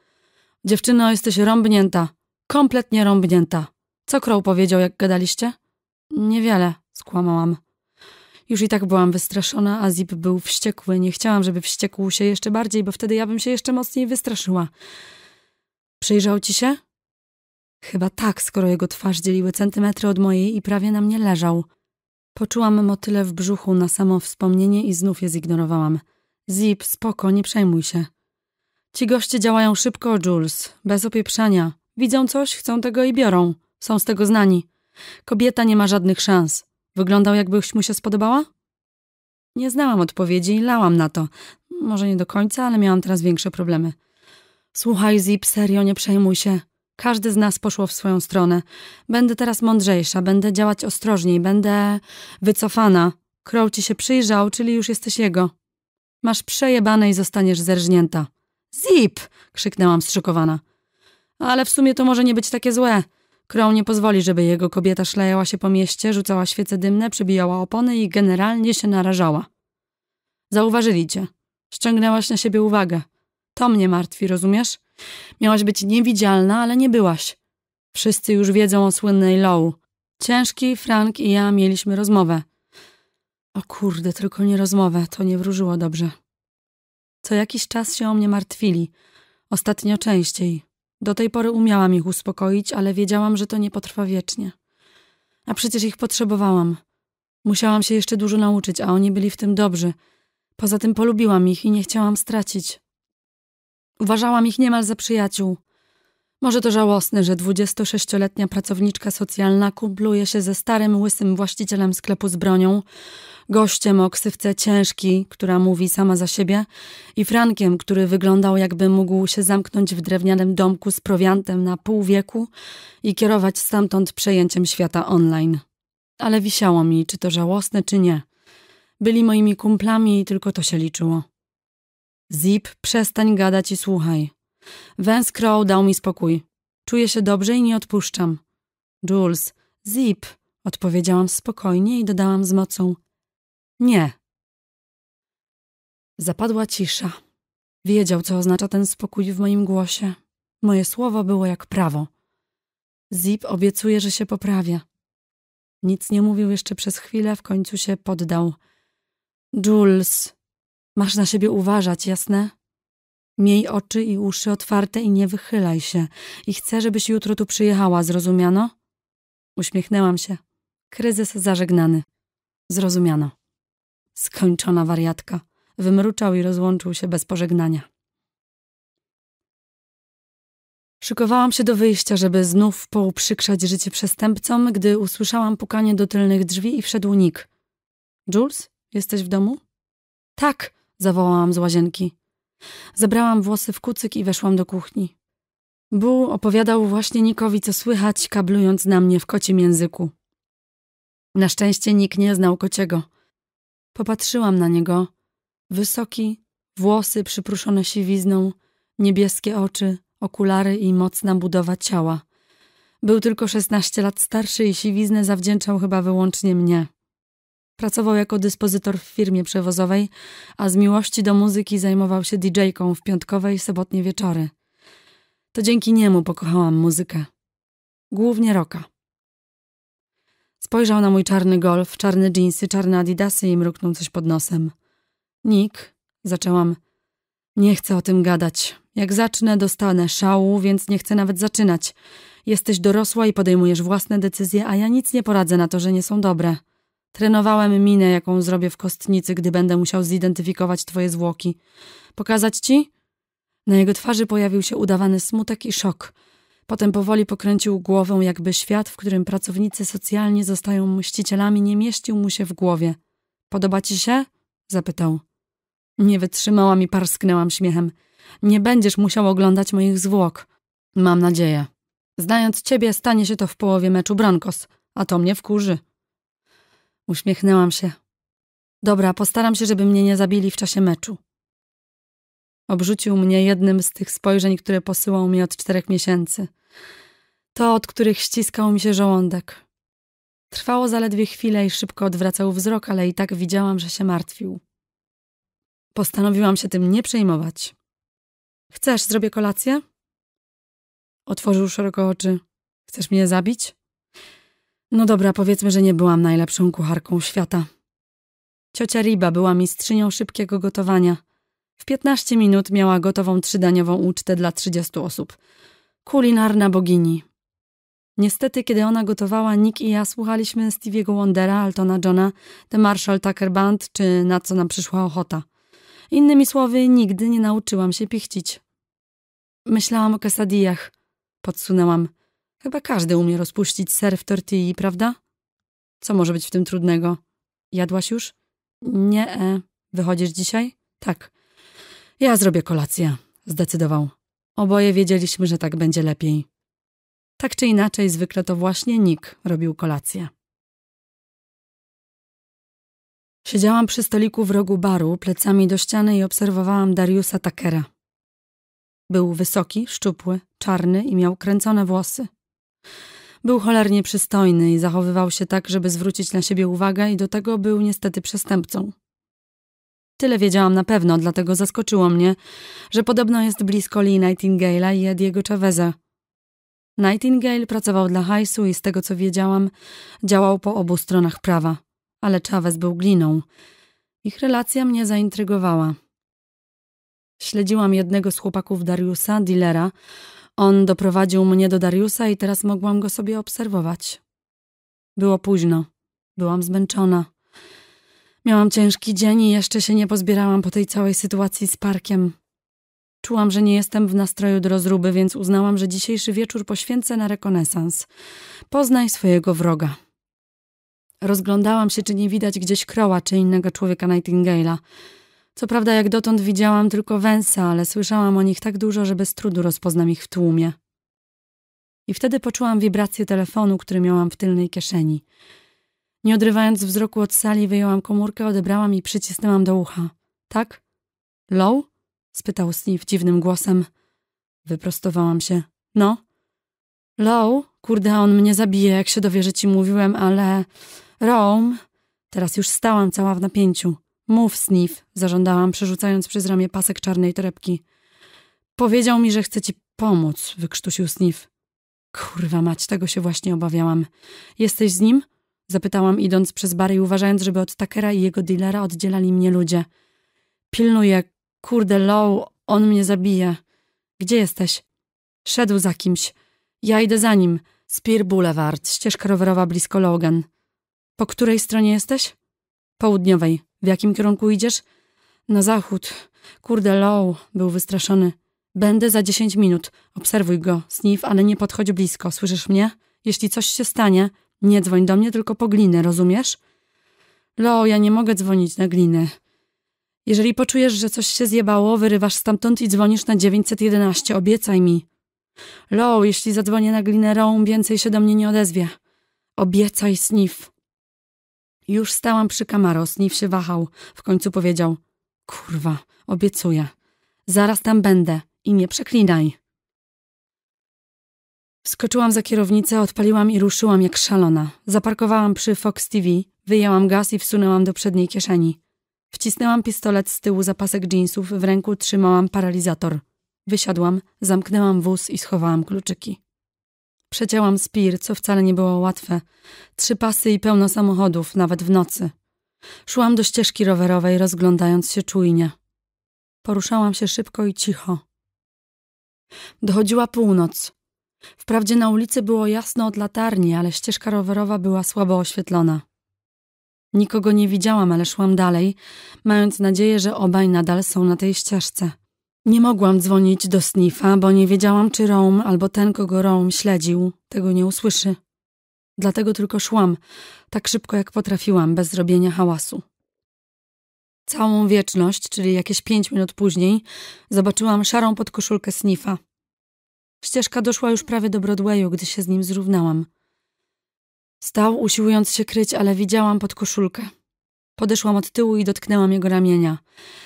Dziewczyno, jesteś rąbnięta. Kompletnie rąbnięta. Co Crow powiedział, jak gadaliście? Niewiele, skłamałam. Już i tak byłam wystraszona, a Zip był wściekły. Nie chciałam, żeby wściekł się jeszcze bardziej, bo wtedy ja bym się jeszcze mocniej wystraszyła. Przyjrzał ci się? Chyba tak, skoro jego twarz dzieliły centymetry od mojej i prawie na mnie leżał. Poczułam motyle w brzuchu na samo wspomnienie i znów je zignorowałam. Zip, spoko, nie przejmuj się. Ci goście działają szybko, Jules, bez opieprzania. Widzą coś, chcą tego i biorą. Są z tego znani. Kobieta nie ma żadnych szans. Wyglądał, jakbyś mu się spodobała? Nie znałam odpowiedzi i lałam na to. Może nie do końca, ale miałam teraz większe problemy. Słuchaj, Zip, serio, nie przejmuj się. Każdy z nas poszło w swoją stronę. Będę teraz mądrzejsza, będę działać ostrożniej, będę wycofana. Crow ci się przyjrzał, czyli już jesteś jego. Masz przejebane i zostaniesz zerżnięta. Zip! krzyknęłam zszokowana. Ale w sumie to może nie być takie złe. Crow nie pozwoli, żeby jego kobieta szlejała się po mieście, rzucała świece dymne, przybijała opony i generalnie się narażała. Zauważyli cię. Ściągnęłaś na siebie uwagę. To mnie martwi, rozumiesz? Miałaś być niewidzialna, ale nie byłaś. Wszyscy już wiedzą o słynnej Low. Ciężki, Frank i ja mieliśmy rozmowę. O kurde, tylko nie rozmowę, to nie wróżyło dobrze. Co jakiś czas się o mnie martwili. Ostatnio częściej. Do tej pory umiałam ich uspokoić, ale wiedziałam, że to nie potrwa wiecznie. A przecież ich potrzebowałam. Musiałam się jeszcze dużo nauczyć, a oni byli w tym dobrzy. Poza tym polubiłam ich i nie chciałam stracić. Uważałam ich niemal za przyjaciół. Może to żałosne, że 26-letnia pracowniczka socjalna kubluje się ze starym, łysym właścicielem sklepu z bronią, gościem o ksywce ciężki, która mówi sama za siebie, i Frankiem, który wyglądał jakby mógł się zamknąć w drewnianym domku z prowiantem na pół wieku i kierować stamtąd przejęciem świata online. Ale wisiało mi, czy to żałosne, czy nie. Byli moimi kumplami i tylko to się liczyło. Zip, przestań gadać i słuchaj, Węz Crow dał mi spokój. Czuję się dobrze i nie odpuszczam. Jules, zip, odpowiedziałam spokojnie i dodałam z mocą. Nie. Zapadła cisza. Wiedział, co oznacza ten spokój w moim głosie. Moje słowo było jak prawo. Zip obiecuje, że się poprawia. Nic nie mówił jeszcze przez chwilę, w końcu się poddał. Jules, masz na siebie uważać, jasne? Miej oczy i uszy otwarte i nie wychylaj się. I chcę, żebyś jutro tu przyjechała, zrozumiano? Uśmiechnęłam się. Kryzys zażegnany. Zrozumiano. Skończona wariatka. Wymruczał i rozłączył się bez pożegnania. Szykowałam się do wyjścia, żeby znów pouprzykrzać życie przestępcom, gdy usłyszałam pukanie do tylnych drzwi i wszedł Nick. Jules, jesteś w domu? Tak, zawołałam z łazienki. Zebrałam włosy w kucyk i weszłam do kuchni. Bu opowiadał właśnie Nikowi, co słychać, kablując na mnie w kocim języku. Na szczęście nikt nie znał kociego. Popatrzyłam na niego. Wysoki, włosy przypruszone siwizną, niebieskie oczy, okulary i mocna budowa ciała. Był tylko szesnaście lat starszy i siwiznę zawdzięczał chyba wyłącznie mnie. Pracował jako dyspozytor w firmie przewozowej, a z miłości do muzyki zajmował się DJ-ką w piątkowe i sobotnie wieczory. To dzięki niemu pokochałam muzykę. Głównie roka. Spojrzał na mój czarny golf, czarne dżinsy, czarne adidasy i mruknął coś pod nosem. Nik, zaczęłam. Nie chcę o tym gadać. Jak zacznę, dostanę szału, więc nie chcę nawet zaczynać. Jesteś dorosła i podejmujesz własne decyzje, a ja nic nie poradzę na to, że nie są dobre. Trenowałem minę, jaką zrobię w kostnicy, gdy będę musiał zidentyfikować twoje zwłoki. Pokazać ci? Na jego twarzy pojawił się udawany smutek i szok. Potem powoli pokręcił głową, jakby świat, w którym pracownicy socjalnie zostają mścicielami, nie mieścił mu się w głowie. Podoba ci się? zapytał. Nie wytrzymałam i parsknęłam śmiechem. Nie będziesz musiał oglądać moich zwłok. Mam nadzieję. Znając ciebie, stanie się to w połowie meczu Broncos, a to mnie wkurzy. Uśmiechnęłam się. Dobra, postaram się, żeby mnie nie zabili w czasie meczu. Obrzucił mnie jednym z tych spojrzeń, które posyłał mi od czterech miesięcy. To, od których ściskał mi się żołądek. Trwało zaledwie chwilę i szybko odwracał wzrok, ale i tak widziałam, że się martwił. Postanowiłam się tym nie przejmować. Chcesz, zrobię kolację? Otworzył szeroko oczy. Chcesz mnie zabić? No dobra, powiedzmy, że nie byłam najlepszą kucharką świata. Ciocia Riba była mistrzynią szybkiego gotowania. W 15 minut miała gotową trzydaniową ucztę dla 30 osób. Kulinarna bogini. Niestety, kiedy ona gotowała, Nick i ja słuchaliśmy Stevie'ego Wondera, Altona Johna, The Marshall Tucker Band czy na co nam przyszła ochota. Innymi słowy, nigdy nie nauczyłam się pichcić. Myślałam o kasadijach. Podsunęłam. Chyba każdy umie rozpuścić ser w tortilli, prawda? Co może być w tym trudnego? Jadłaś już? Nie, e. Wychodzisz dzisiaj? Tak. Ja zrobię kolację, zdecydował. Oboje wiedzieliśmy, że tak będzie lepiej. Tak czy inaczej, zwykle to właśnie Nick robił kolację. Siedziałam przy stoliku w rogu baru, plecami do ściany i obserwowałam Dariusa Takera. Był wysoki, szczupły, czarny i miał kręcone włosy. Był cholernie przystojny i zachowywał się tak, żeby zwrócić na siebie uwagę i do tego był niestety przestępcą. Tyle wiedziałam na pewno, dlatego zaskoczyło mnie, że podobno jest blisko Lee Nightingale'a i Ediego Chaveza. Nightingale pracował dla hajsu i z tego co wiedziałam, działał po obu stronach prawa, ale Chavez był gliną. Ich relacja mnie zaintrygowała. Śledziłam jednego z chłopaków Dariusa, dilera, on doprowadził mnie do Dariusa i teraz mogłam go sobie obserwować. Było późno. Byłam zmęczona. Miałam ciężki dzień i jeszcze się nie pozbierałam po tej całej sytuacji z parkiem. Czułam, że nie jestem w nastroju do rozruby, więc uznałam, że dzisiejszy wieczór poświęcę na rekonesans. Poznaj swojego wroga. Rozglądałam się, czy nie widać gdzieś kroła czy innego człowieka Nightingale'a. Co prawda, jak dotąd widziałam tylko węsa, ale słyszałam o nich tak dużo, że bez trudu rozpoznam ich w tłumie. I wtedy poczułam wibrację telefonu, który miałam w tylnej kieszeni. Nie odrywając wzroku od sali, wyjęłam komórkę, odebrałam i przycisnęłam do ucha. Tak? Low? spytał Steve dziwnym głosem. Wyprostowałam się. No? Low? Kurde, on mnie zabije, jak się dowie, że ci mówiłem, ale... Rome? Teraz już stałam cała w napięciu. Mów, Sniff, zażądałam, przerzucając przez ramię pasek czarnej torebki. Powiedział mi, że chce ci pomóc, wykrztusił Sniff. Kurwa mać, tego się właśnie obawiałam. Jesteś z nim? Zapytałam, idąc przez bar i uważając, żeby od Takera i jego dealera oddzielali mnie ludzie. Pilnuję, kurde low, on mnie zabije. Gdzie jesteś? Szedł za kimś. Ja idę za nim. Spear Boulevard, ścieżka rowerowa blisko Logan. Po której stronie jesteś? Południowej. W jakim kierunku idziesz? Na zachód. Kurde, Low był wystraszony. Będę za dziesięć minut. Obserwuj go, Sniff, ale nie podchodź blisko. Słyszysz mnie? Jeśli coś się stanie, nie dzwoń do mnie, tylko po glinę, rozumiesz? Lo, ja nie mogę dzwonić na glinę. Jeżeli poczujesz, że coś się zjebało, wyrywasz stamtąd i dzwonisz na 911. Obiecaj mi. Lo, jeśli zadzwonię na glinę, Rome więcej się do mnie nie odezwie. Obiecaj, Sniff. Już stałam przy kamarosni, się wahał. W końcu powiedział, kurwa, obiecuję. Zaraz tam będę i nie przeklinaj. Skoczyłam za kierownicę, odpaliłam i ruszyłam jak szalona. Zaparkowałam przy Fox TV, wyjęłam gaz i wsunęłam do przedniej kieszeni. Wcisnęłam pistolet z tyłu za pasek jeansów, w ręku trzymałam paralizator. Wysiadłam, zamknęłam wóz i schowałam kluczyki. Przecięłam spir, co wcale nie było łatwe. Trzy pasy i pełno samochodów, nawet w nocy. Szłam do ścieżki rowerowej, rozglądając się czujnie. Poruszałam się szybko i cicho. Dochodziła północ. Wprawdzie na ulicy było jasno od latarni, ale ścieżka rowerowa była słabo oświetlona. Nikogo nie widziałam, ale szłam dalej, mając nadzieję, że obaj nadal są na tej ścieżce. Nie mogłam dzwonić do Snifa, bo nie wiedziałam, czy Rom albo ten, kogo Rom śledził, tego nie usłyszy. Dlatego tylko szłam, tak szybko jak potrafiłam, bez zrobienia hałasu. Całą wieczność, czyli jakieś pięć minut później, zobaczyłam szarą podkoszulkę Snifa. Ścieżka doszła już prawie do Broadwayu, gdy się z nim zrównałam. Stał, usiłując się kryć, ale widziałam podkoszulkę. Podeszłam od tyłu i dotknęłam jego ramienia.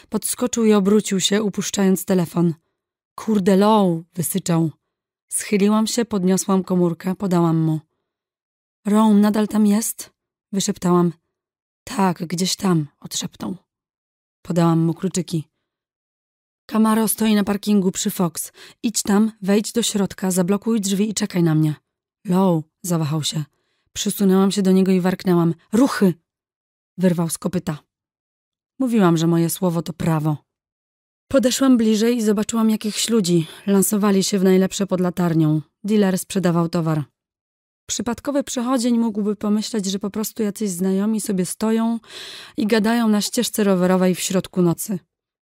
Podskoczył i obrócił się, upuszczając telefon. Kurde low, wysyczał. Schyliłam się, podniosłam komórkę, podałam mu. Rome nadal tam jest? Wyszeptałam. Tak, gdzieś tam, odszeptał. Podałam mu kluczyki. Kamaro stoi na parkingu przy Fox. Idź tam, wejdź do środka, zablokuj drzwi i czekaj na mnie. Low, zawahał się. Przysunęłam się do niego i warknęłam. Ruchy! wyrwał z kopyta. Mówiłam, że moje słowo to prawo. Podeszłam bliżej i zobaczyłam jakichś ludzi. Lansowali się w najlepsze pod latarnią. Dealer sprzedawał towar. Przypadkowy przechodzień mógłby pomyśleć, że po prostu jacyś znajomi sobie stoją i gadają na ścieżce rowerowej w środku nocy.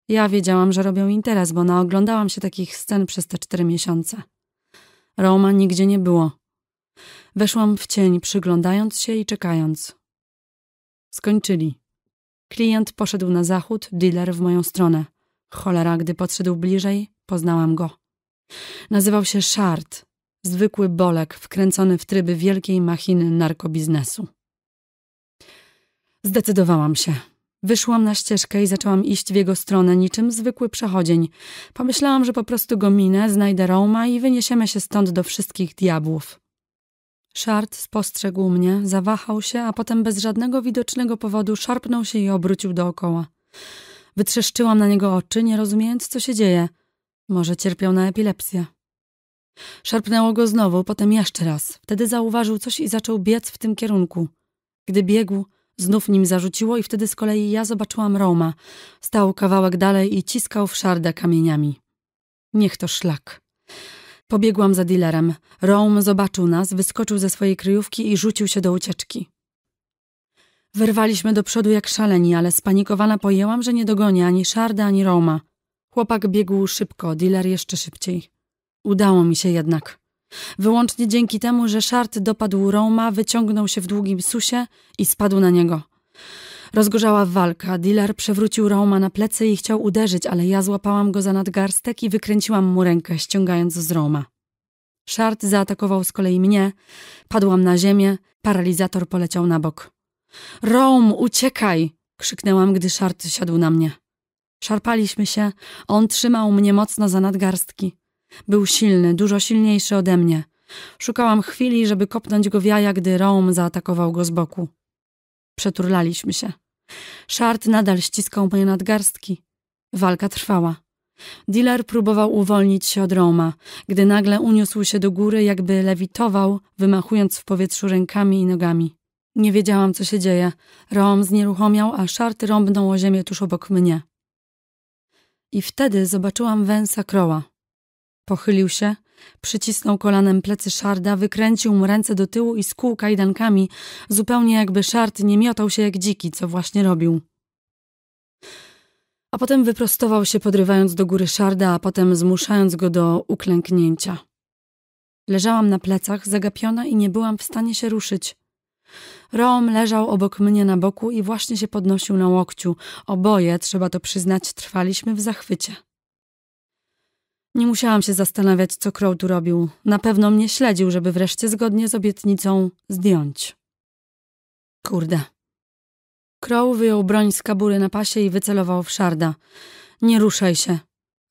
Ja wiedziałam, że robią interes, bo naoglądałam się takich scen przez te cztery miesiące. Roma nigdzie nie było. Weszłam w cień, przyglądając się i czekając. Skończyli. Klient poszedł na zachód, dealer w moją stronę. Cholera, gdy podszedł bliżej, poznałam go. Nazywał się Shard, zwykły bolek wkręcony w tryby wielkiej machiny narkobiznesu. Zdecydowałam się. Wyszłam na ścieżkę i zaczęłam iść w jego stronę niczym zwykły przechodzień. Pomyślałam, że po prostu go minę, znajdę Roma i wyniesiemy się stąd do wszystkich diabłów. Szart spostrzegł mnie, zawahał się, a potem bez żadnego widocznego powodu szarpnął się i obrócił dookoła. Wytrzeszczyłam na niego oczy, nie rozumiejąc, co się dzieje. Może cierpiał na epilepsję. Szarpnęło go znowu, potem jeszcze raz. Wtedy zauważył coś i zaczął biec w tym kierunku. Gdy biegł, znów nim zarzuciło i wtedy z kolei ja zobaczyłam Roma. Stał kawałek dalej i ciskał w szardę kamieniami. Niech to szlak. Pobiegłam za dealerem. Rome zobaczył nas, wyskoczył ze swojej kryjówki i rzucił się do ucieczki. Wyrwaliśmy do przodu jak szaleni, ale spanikowana pojęłam, że nie dogonię ani Szarda, ani Roma. Chłopak biegł szybko, dealer jeszcze szybciej. Udało mi się jednak. Wyłącznie dzięki temu, że Szard dopadł Roma, wyciągnął się w długim susie i spadł na niego. Rozgorzała walka. Dealer przewrócił Roma na plecy i chciał uderzyć, ale ja złapałam go za nadgarstek i wykręciłam mu rękę, ściągając z Roma. Szart zaatakował z kolei mnie. Padłam na ziemię. Paralizator poleciał na bok. Rom, uciekaj! krzyknęłam, gdy Szart siadł na mnie. Szarpaliśmy się. On trzymał mnie mocno za nadgarstki. Był silny, dużo silniejszy ode mnie. Szukałam chwili, żeby kopnąć go w jaja, gdy Rom zaatakował go z boku. Przeturlaliśmy się. Szart nadal ściskał mnie nadgarstki. Walka trwała. Dealer próbował uwolnić się od Roma, gdy nagle uniósł się do góry, jakby lewitował, wymachując w powietrzu rękami i nogami. Nie wiedziałam, co się dzieje. Rom znieruchomiał, a szart rąbnął o ziemię tuż obok mnie. I wtedy zobaczyłam węsa Kroła. Pochylił się, Przycisnął kolanem plecy szarda, wykręcił mu ręce do tyłu i skuł kajdankami, zupełnie jakby szard nie miotał się jak dziki, co właśnie robił. A potem wyprostował się, podrywając do góry szarda, a potem zmuszając go do uklęknięcia. Leżałam na plecach, zagapiona i nie byłam w stanie się ruszyć. Rom leżał obok mnie na boku i właśnie się podnosił na łokciu. Oboje, trzeba to przyznać, trwaliśmy w zachwycie. Nie musiałam się zastanawiać, co Crow tu robił. Na pewno mnie śledził, żeby wreszcie zgodnie z obietnicą zdjąć. Kurde. Crow wyjął broń z kabury na pasie i wycelował w szarda. Nie ruszaj się.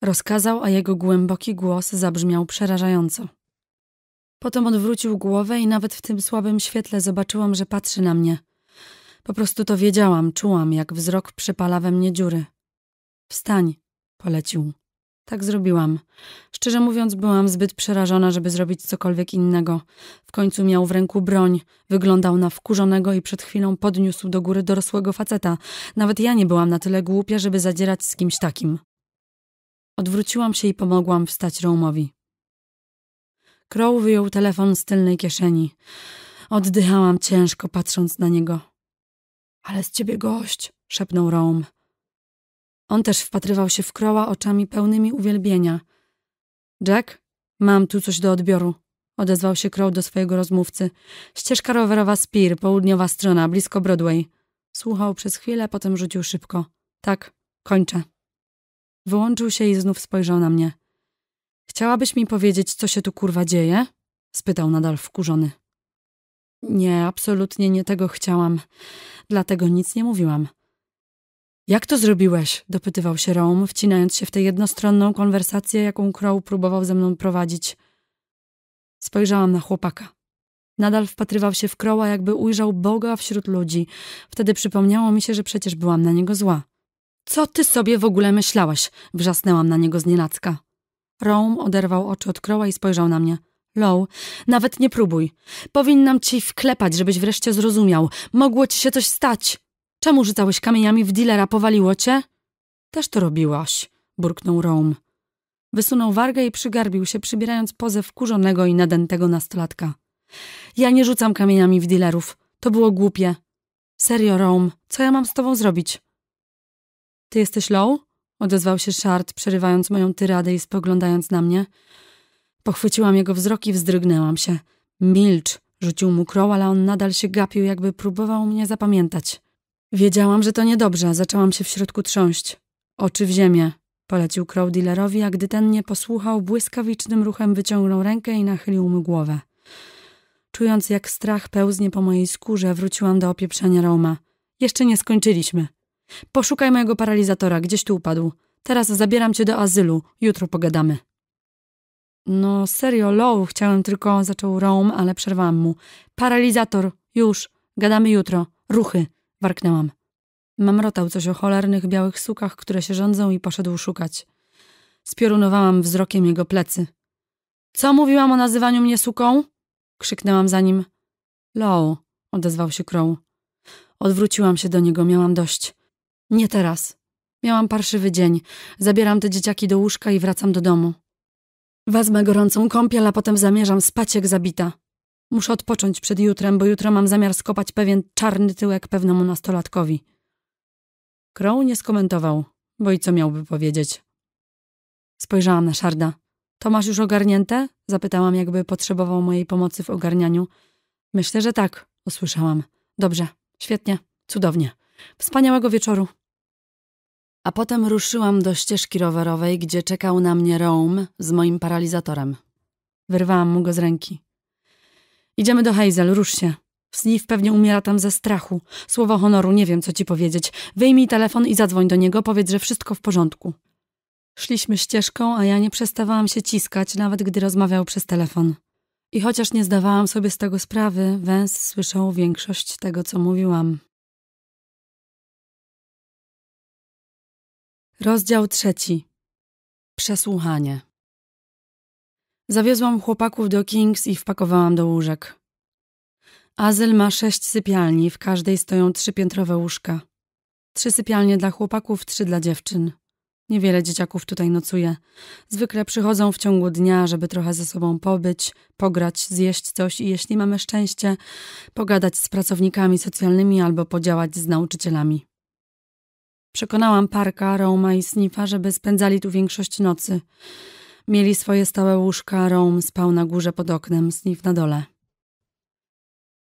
Rozkazał, a jego głęboki głos zabrzmiał przerażająco. Potem odwrócił głowę i nawet w tym słabym świetle zobaczyłam, że patrzy na mnie. Po prostu to wiedziałam, czułam, jak wzrok przypala we mnie dziury. Wstań, polecił. Tak zrobiłam. Szczerze mówiąc, byłam zbyt przerażona, żeby zrobić cokolwiek innego. W końcu miał w ręku broń, wyglądał na wkurzonego i przed chwilą podniósł do góry dorosłego faceta. Nawet ja nie byłam na tyle głupia, żeby zadzierać z kimś takim. Odwróciłam się i pomogłam wstać Romowi. Crow wyjął telefon z tylnej kieszeni. Oddychałam ciężko, patrząc na niego. Ale z ciebie gość, szepnął Rome. On też wpatrywał się w Kroła oczami pełnymi uwielbienia. Jack, mam tu coś do odbioru, odezwał się Crow do swojego rozmówcy. Ścieżka rowerowa Spear, południowa strona, blisko Broadway. Słuchał przez chwilę, potem rzucił szybko. Tak, kończę. Wyłączył się i znów spojrzał na mnie. Chciałabyś mi powiedzieć, co się tu kurwa dzieje? spytał nadal wkurzony. Nie, absolutnie nie tego chciałam. Dlatego nic nie mówiłam. Jak to zrobiłeś? dopytywał się Rom, wcinając się w tę jednostronną konwersację, jaką Crow próbował ze mną prowadzić. Spojrzałam na chłopaka. Nadal wpatrywał się w Crowa, jakby ujrzał Boga wśród ludzi. Wtedy przypomniało mi się, że przecież byłam na niego zła. Co ty sobie w ogóle myślałaś? wrzasnęłam na niego znienacka. Rom oderwał oczy od Crowa i spojrzał na mnie. Low, nawet nie próbuj. Powinnam ci wklepać, żebyś wreszcie zrozumiał. Mogło ci się coś stać. Czemu rzucałeś kamieniami w dealera powaliło cię? Też to robiłaś, burknął Rome. Wysunął wargę i przygarbił się, przybierając pozę wkurzonego i nadętego nastolatka. Ja nie rzucam kamieniami w dilerów. To było głupie. Serio, Rome, co ja mam z tobą zrobić? Ty jesteś low? Odezwał się Shard, przerywając moją tyradę i spoglądając na mnie. Pochwyciłam jego wzrok i wzdrygnęłam się. Milcz, rzucił mu Crow, ale on nadal się gapił, jakby próbował mnie zapamiętać. Wiedziałam, że to niedobrze, zaczęłam się w środku trząść. Oczy w ziemię, polecił Crow dealerowi, a gdy ten nie posłuchał, błyskawicznym ruchem wyciągnął rękę i nachylił mu głowę. Czując, jak strach pełznie po mojej skórze, wróciłam do opieprzenia Roma. Jeszcze nie skończyliśmy. Poszukaj mojego paralizatora, gdzieś tu upadł. Teraz zabieram cię do azylu, jutro pogadamy. No serio, low, chciałem tylko, zaczął Rome, ale przerwałam mu. Paralizator, już, gadamy jutro, ruchy. Warknęłam. Mamrotał coś o cholernych białych sukach, które się rządzą i poszedł szukać. Spiorunowałam wzrokiem jego plecy. Co mówiłam o nazywaniu mnie suką? Krzyknęłam za nim. Low, odezwał się Crow. Odwróciłam się do niego, miałam dość. Nie teraz. Miałam parszywy dzień. Zabieram te dzieciaki do łóżka i wracam do domu. Wezmę gorącą kąpiel, a potem zamierzam spać jak zabita. Muszę odpocząć przed jutrem, bo jutro mam zamiar skopać pewien czarny tyłek pewnemu nastolatkowi. Crow nie skomentował, bo i co miałby powiedzieć? Spojrzałam na Szarda. To masz już ogarnięte? Zapytałam, jakby potrzebował mojej pomocy w ogarnianiu. Myślę, że tak, usłyszałam. Dobrze, świetnie, cudownie. Wspaniałego wieczoru. A potem ruszyłam do ścieżki rowerowej, gdzie czekał na mnie Rome z moim paralizatorem. Wyrwałam mu go z ręki. Idziemy do Hazel, rusz się. Sniff pewnie umiera tam ze strachu. Słowo honoru, nie wiem, co ci powiedzieć. Wyjmij telefon i zadzwoń do niego, powiedz, że wszystko w porządku. Szliśmy ścieżką, a ja nie przestawałam się ciskać, nawet gdy rozmawiał przez telefon. I chociaż nie zdawałam sobie z tego sprawy, Węs słyszał większość tego, co mówiłam. Rozdział trzeci. Przesłuchanie. Zawiozłam chłopaków do Kings i wpakowałam do łóżek. Azyl ma sześć sypialni, w każdej stoją trzypiętrowe łóżka. Trzy sypialnie dla chłopaków, trzy dla dziewczyn. Niewiele dzieciaków tutaj nocuje. Zwykle przychodzą w ciągu dnia, żeby trochę ze sobą pobyć, pograć, zjeść coś i jeśli mamy szczęście, pogadać z pracownikami socjalnymi albo podziałać z nauczycielami. Przekonałam Parka, Roma i Snifa, żeby spędzali tu większość nocy. Mieli swoje stałe łóżka, Rom spał na górze pod oknem, Sniff na dole.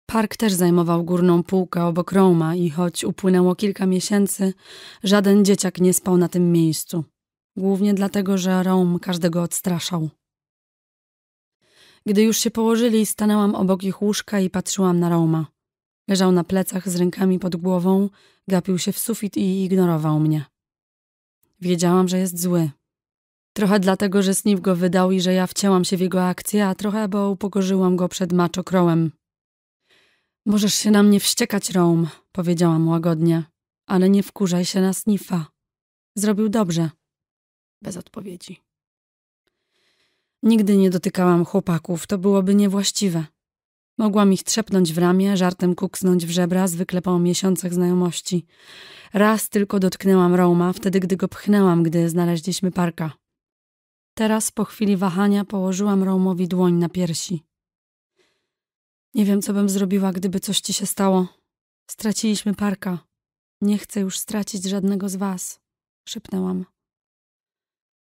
Park też zajmował górną półkę obok Roma i choć upłynęło kilka miesięcy, żaden dzieciak nie spał na tym miejscu. Głównie dlatego, że Rom każdego odstraszał. Gdy już się położyli, stanęłam obok ich łóżka i patrzyłam na Roma. Leżał na plecach z rękami pod głową, gapił się w sufit i ignorował mnie. Wiedziałam, że jest zły, Trochę dlatego, że Sniw go wydał i że ja wcięłam się w jego akcję, a trochę, bo upokorzyłam go przed maczokrołem. Możesz się na mnie wściekać, Rome, powiedziałam łagodnie, ale nie wkurzaj się na Snifa. Zrobił dobrze. Bez odpowiedzi. Nigdy nie dotykałam chłopaków, to byłoby niewłaściwe. Mogłam ich trzepnąć w ramię, żartem kuksnąć w żebra, zwykle po miesiącach znajomości. Raz tylko dotknęłam Roma, wtedy gdy go pchnęłam, gdy znaleźliśmy parka. Teraz po chwili wahania położyłam Romowi dłoń na piersi. Nie wiem, co bym zrobiła, gdyby coś ci się stało. Straciliśmy parka. Nie chcę już stracić żadnego z was, szepnęłam.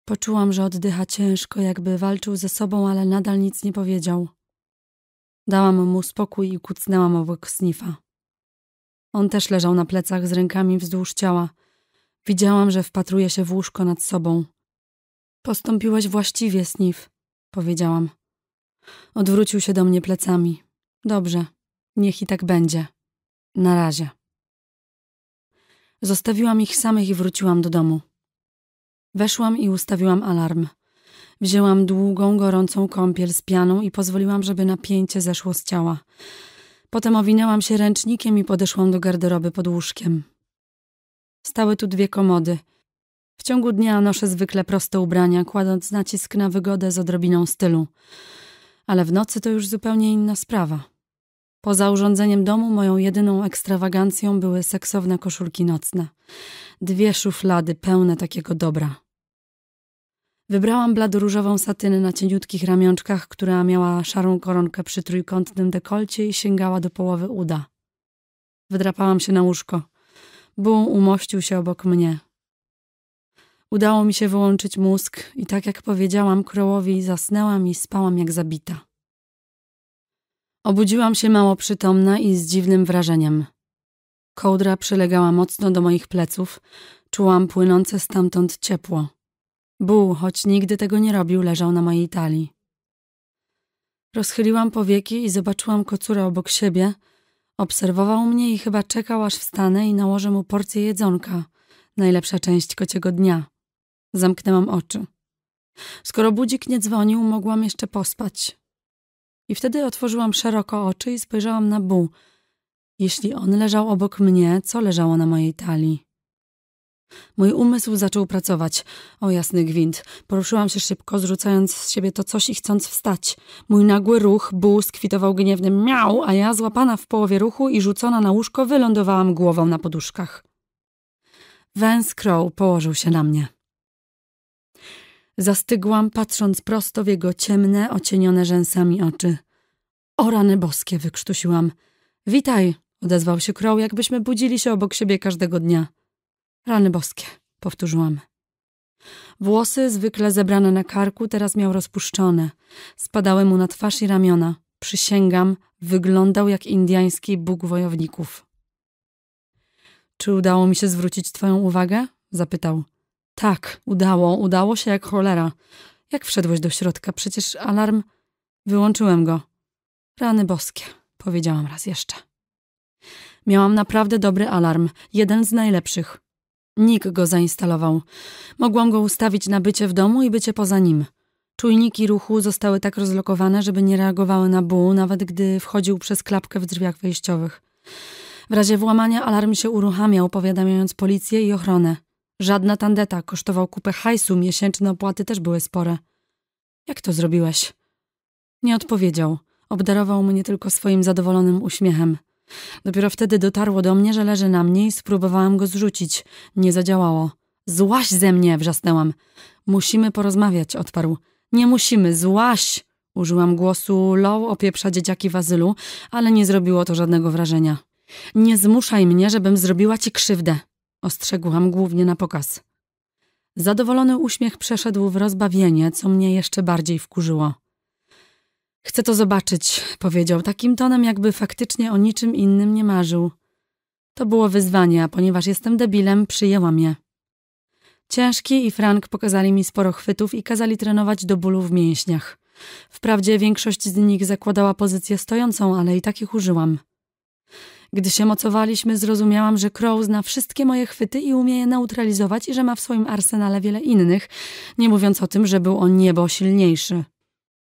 Poczułam, że oddycha ciężko, jakby walczył ze sobą, ale nadal nic nie powiedział. Dałam mu spokój i kucnęłam obok Snifa. On też leżał na plecach z rękami wzdłuż ciała. Widziałam, że wpatruje się w łóżko nad sobą. Postąpiłaś właściwie, Sniff, powiedziałam. Odwrócił się do mnie plecami. Dobrze, niech i tak będzie. Na razie. Zostawiłam ich samych i wróciłam do domu. Weszłam i ustawiłam alarm. Wzięłam długą, gorącą kąpiel z pianą i pozwoliłam, żeby napięcie zeszło z ciała. Potem owinęłam się ręcznikiem i podeszłam do garderoby pod łóżkiem. Stały tu dwie komody – w ciągu dnia noszę zwykle proste ubrania, kładąc nacisk na wygodę z odrobiną stylu. Ale w nocy to już zupełnie inna sprawa. Poza urządzeniem domu moją jedyną ekstrawagancją były seksowne koszulki nocne. Dwie szuflady pełne takiego dobra. Wybrałam bladoróżową satynę na cieniutkich ramionczkach, która miała szarą koronkę przy trójkątnym dekolcie i sięgała do połowy uda. Wydrapałam się na łóżko. Bum umościł się obok mnie. Udało mi się wyłączyć mózg i tak jak powiedziałam królowi zasnęłam i spałam jak zabita. Obudziłam się mało przytomna i z dziwnym wrażeniem. Kołdra przylegała mocno do moich pleców, czułam płynące stamtąd ciepło. Buł, choć nigdy tego nie robił, leżał na mojej talii. Rozchyliłam powieki i zobaczyłam kocurę obok siebie. Obserwował mnie i chyba czekał, aż wstanę i nałożę mu porcję jedzonka, najlepsza część kociego dnia. Zamknęłam oczy. Skoro budzik nie dzwonił, mogłam jeszcze pospać. I wtedy otworzyłam szeroko oczy i spojrzałam na Bu. Jeśli on leżał obok mnie, co leżało na mojej talii? Mój umysł zaczął pracować. O jasny gwint. Poruszyłam się szybko, zrzucając z siebie to coś i chcąc wstać. Mój nagły ruch, Bu skwitował gniewnym miał, a ja złapana w połowie ruchu i rzucona na łóżko wylądowałam głową na poduszkach. Vance Crow położył się na mnie. Zastygłam, patrząc prosto w jego ciemne, ocienione rzęsami oczy. O rany boskie, wykrztusiłam. Witaj, odezwał się Crow, jakbyśmy budzili się obok siebie każdego dnia. Rany boskie, powtórzyłam. Włosy, zwykle zebrane na karku, teraz miał rozpuszczone. Spadały mu na twarz i ramiona. Przysięgam, wyglądał jak indiański bóg wojowników. Czy udało mi się zwrócić twoją uwagę? Zapytał. Tak, udało, udało się jak cholera. Jak wszedłeś do środka? Przecież alarm... Wyłączyłem go. Rany boskie, powiedziałam raz jeszcze. Miałam naprawdę dobry alarm, jeden z najlepszych. Nick go zainstalował. Mogłam go ustawić na bycie w domu i bycie poza nim. Czujniki ruchu zostały tak rozlokowane, żeby nie reagowały na ból, nawet gdy wchodził przez klapkę w drzwiach wejściowych. W razie włamania alarm się uruchamiał, powiadamiając policję i ochronę. Żadna tandeta kosztował kupę hajsu, miesięczne opłaty też były spore. Jak to zrobiłeś? Nie odpowiedział. Obdarował mnie tylko swoim zadowolonym uśmiechem. Dopiero wtedy dotarło do mnie, że leży na mnie i spróbowałam go zrzucić. Nie zadziałało. Złaś ze mnie! wrzasnęłam. Musimy porozmawiać, odparł. Nie musimy, złaś! Użyłam głosu low opieprza dzieciaki w azylu, ale nie zrobiło to żadnego wrażenia. Nie zmuszaj mnie, żebym zrobiła ci krzywdę. Ostrzegłam głównie na pokaz. Zadowolony uśmiech przeszedł w rozbawienie, co mnie jeszcze bardziej wkurzyło. Chcę to zobaczyć, powiedział takim tonem, jakby faktycznie o niczym innym nie marzył. To było wyzwanie, a ponieważ jestem debilem, przyjęłam je. Ciężki i Frank pokazali mi sporo chwytów i kazali trenować do bólu w mięśniach. Wprawdzie większość z nich zakładała pozycję stojącą, ale i takich użyłam. Gdy się mocowaliśmy, zrozumiałam, że Crow zna wszystkie moje chwyty i umie je neutralizować i że ma w swoim arsenale wiele innych, nie mówiąc o tym, że był o niebo silniejszy.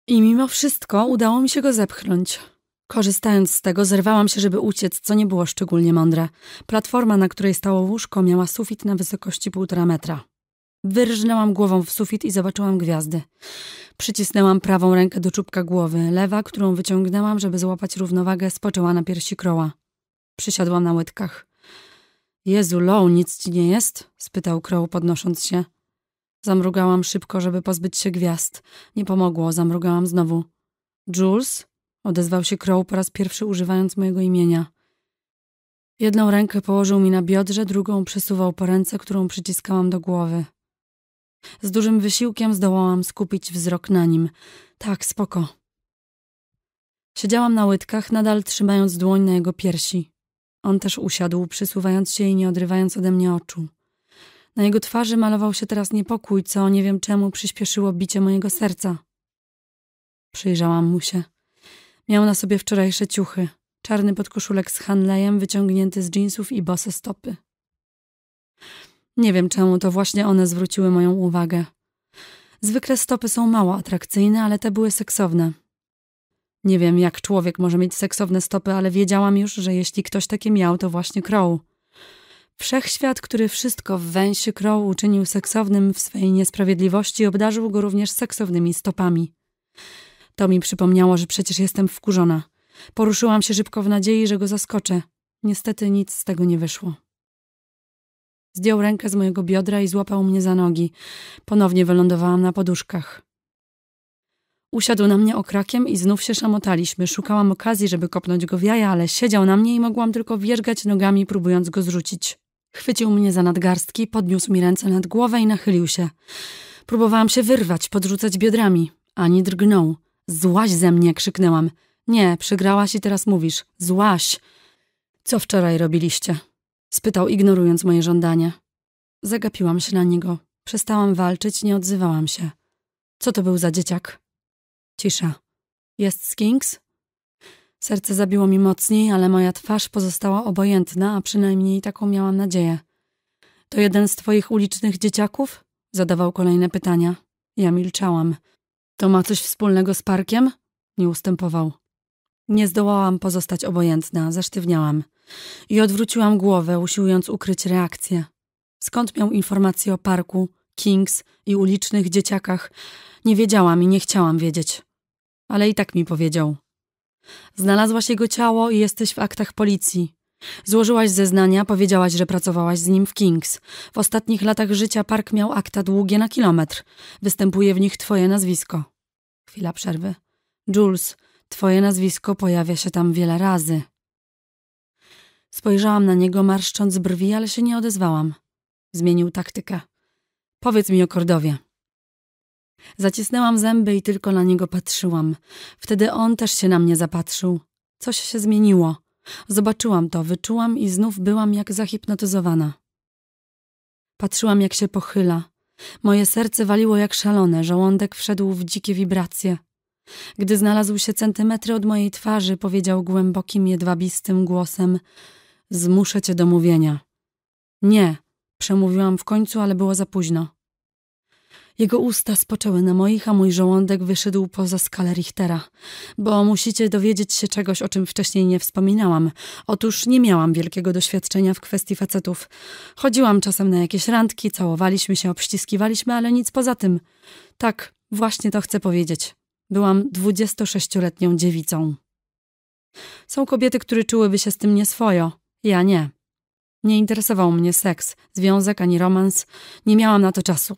I mimo wszystko udało mi się go zepchnąć. Korzystając z tego, zerwałam się, żeby uciec, co nie było szczególnie mądre. Platforma, na której stało łóżko, miała sufit na wysokości półtora metra. Wyrżnęłam głową w sufit i zobaczyłam gwiazdy. Przycisnęłam prawą rękę do czubka głowy. Lewa, którą wyciągnęłam, żeby złapać równowagę, spoczęła na piersi kroła. Przysiadłam na łydkach. Jezu, Low, nic ci nie jest? spytał Crow, podnosząc się. Zamrugałam szybko, żeby pozbyć się gwiazd. Nie pomogło, zamrugałam znowu. Jules? odezwał się Crow po raz pierwszy używając mojego imienia. Jedną rękę położył mi na biodrze, drugą przesuwał po ręce, którą przyciskałam do głowy. Z dużym wysiłkiem zdołałam skupić wzrok na nim. Tak, spoko. Siedziałam na łydkach, nadal trzymając dłoń na jego piersi. On też usiadł, przysuwając się i nie odrywając ode mnie oczu. Na jego twarzy malował się teraz niepokój, co nie wiem czemu przyspieszyło bicie mojego serca. Przyjrzałam mu się. Miał na sobie wczorajsze ciuchy. Czarny podkoszulek z hanlejem wyciągnięty z dżinsów i bose stopy. Nie wiem czemu, to właśnie one zwróciły moją uwagę. Zwykle stopy są mało atrakcyjne, ale te były seksowne. Nie wiem, jak człowiek może mieć seksowne stopy, ale wiedziałam już, że jeśli ktoś takie miał, to właśnie Crow. Wszechświat, który wszystko w węsie Crow uczynił seksownym w swej niesprawiedliwości, obdarzył go również seksownymi stopami. To mi przypomniało, że przecież jestem wkurzona. Poruszyłam się szybko w nadziei, że go zaskoczę. Niestety nic z tego nie wyszło. Zdjął rękę z mojego biodra i złapał mnie za nogi. Ponownie wylądowałam na poduszkach. Usiadł na mnie okrakiem i znów się szamotaliśmy. Szukałam okazji, żeby kopnąć go w jaja, ale siedział na mnie i mogłam tylko wierzgać nogami, próbując go zrzucić. Chwycił mnie za nadgarstki, podniósł mi ręce nad głowę i nachylił się. Próbowałam się wyrwać, podrzucać biodrami. Ani drgnął. Złaś ze mnie, krzyknęłam. Nie, przegrałaś i teraz mówisz. Złaś. Co wczoraj robiliście? Spytał, ignorując moje żądanie. Zagapiłam się na niego. Przestałam walczyć, nie odzywałam się. Co to był za dzieciak? Cisza. Jest Skinks? Serce zabiło mi mocniej, ale moja twarz pozostała obojętna, a przynajmniej taką miałam nadzieję. To jeden z twoich ulicznych dzieciaków? Zadawał kolejne pytania. Ja milczałam. To ma coś wspólnego z parkiem? Nie ustępował. Nie zdołałam pozostać obojętna, zasztywniałam. I odwróciłam głowę, usiłując ukryć reakcję. Skąd miał informacje o parku, Kings i ulicznych dzieciakach? Nie wiedziałam i nie chciałam wiedzieć ale i tak mi powiedział. Znalazłaś jego ciało i jesteś w aktach policji. Złożyłaś zeznania, powiedziałaś, że pracowałaś z nim w Kings. W ostatnich latach życia park miał akta długie na kilometr. Występuje w nich twoje nazwisko. Chwila przerwy. Jules, twoje nazwisko pojawia się tam wiele razy. Spojrzałam na niego, marszcząc brwi, ale się nie odezwałam. Zmienił taktykę. Powiedz mi o Kordowie. Zacisnęłam zęby i tylko na niego patrzyłam. Wtedy on też się na mnie zapatrzył. Coś się zmieniło. Zobaczyłam to, wyczułam i znów byłam jak zahipnotyzowana. Patrzyłam, jak się pochyla. Moje serce waliło jak szalone, żołądek wszedł w dzikie wibracje. Gdy znalazł się centymetry od mojej twarzy, powiedział głębokim, jedwabistym głosem – zmuszę cię do mówienia. Nie, przemówiłam w końcu, ale było za późno. Jego usta spoczęły na moich, a mój żołądek wyszedł poza skalę Richtera. Bo musicie dowiedzieć się czegoś, o czym wcześniej nie wspominałam. Otóż nie miałam wielkiego doświadczenia w kwestii facetów. Chodziłam czasem na jakieś randki, całowaliśmy się, obściskiwaliśmy, ale nic poza tym. Tak, właśnie to chcę powiedzieć. Byłam 26-letnią dziewicą. Są kobiety, które czułyby się z tym nieswojo. Ja nie. Nie interesował mnie seks, związek ani romans. Nie miałam na to czasu.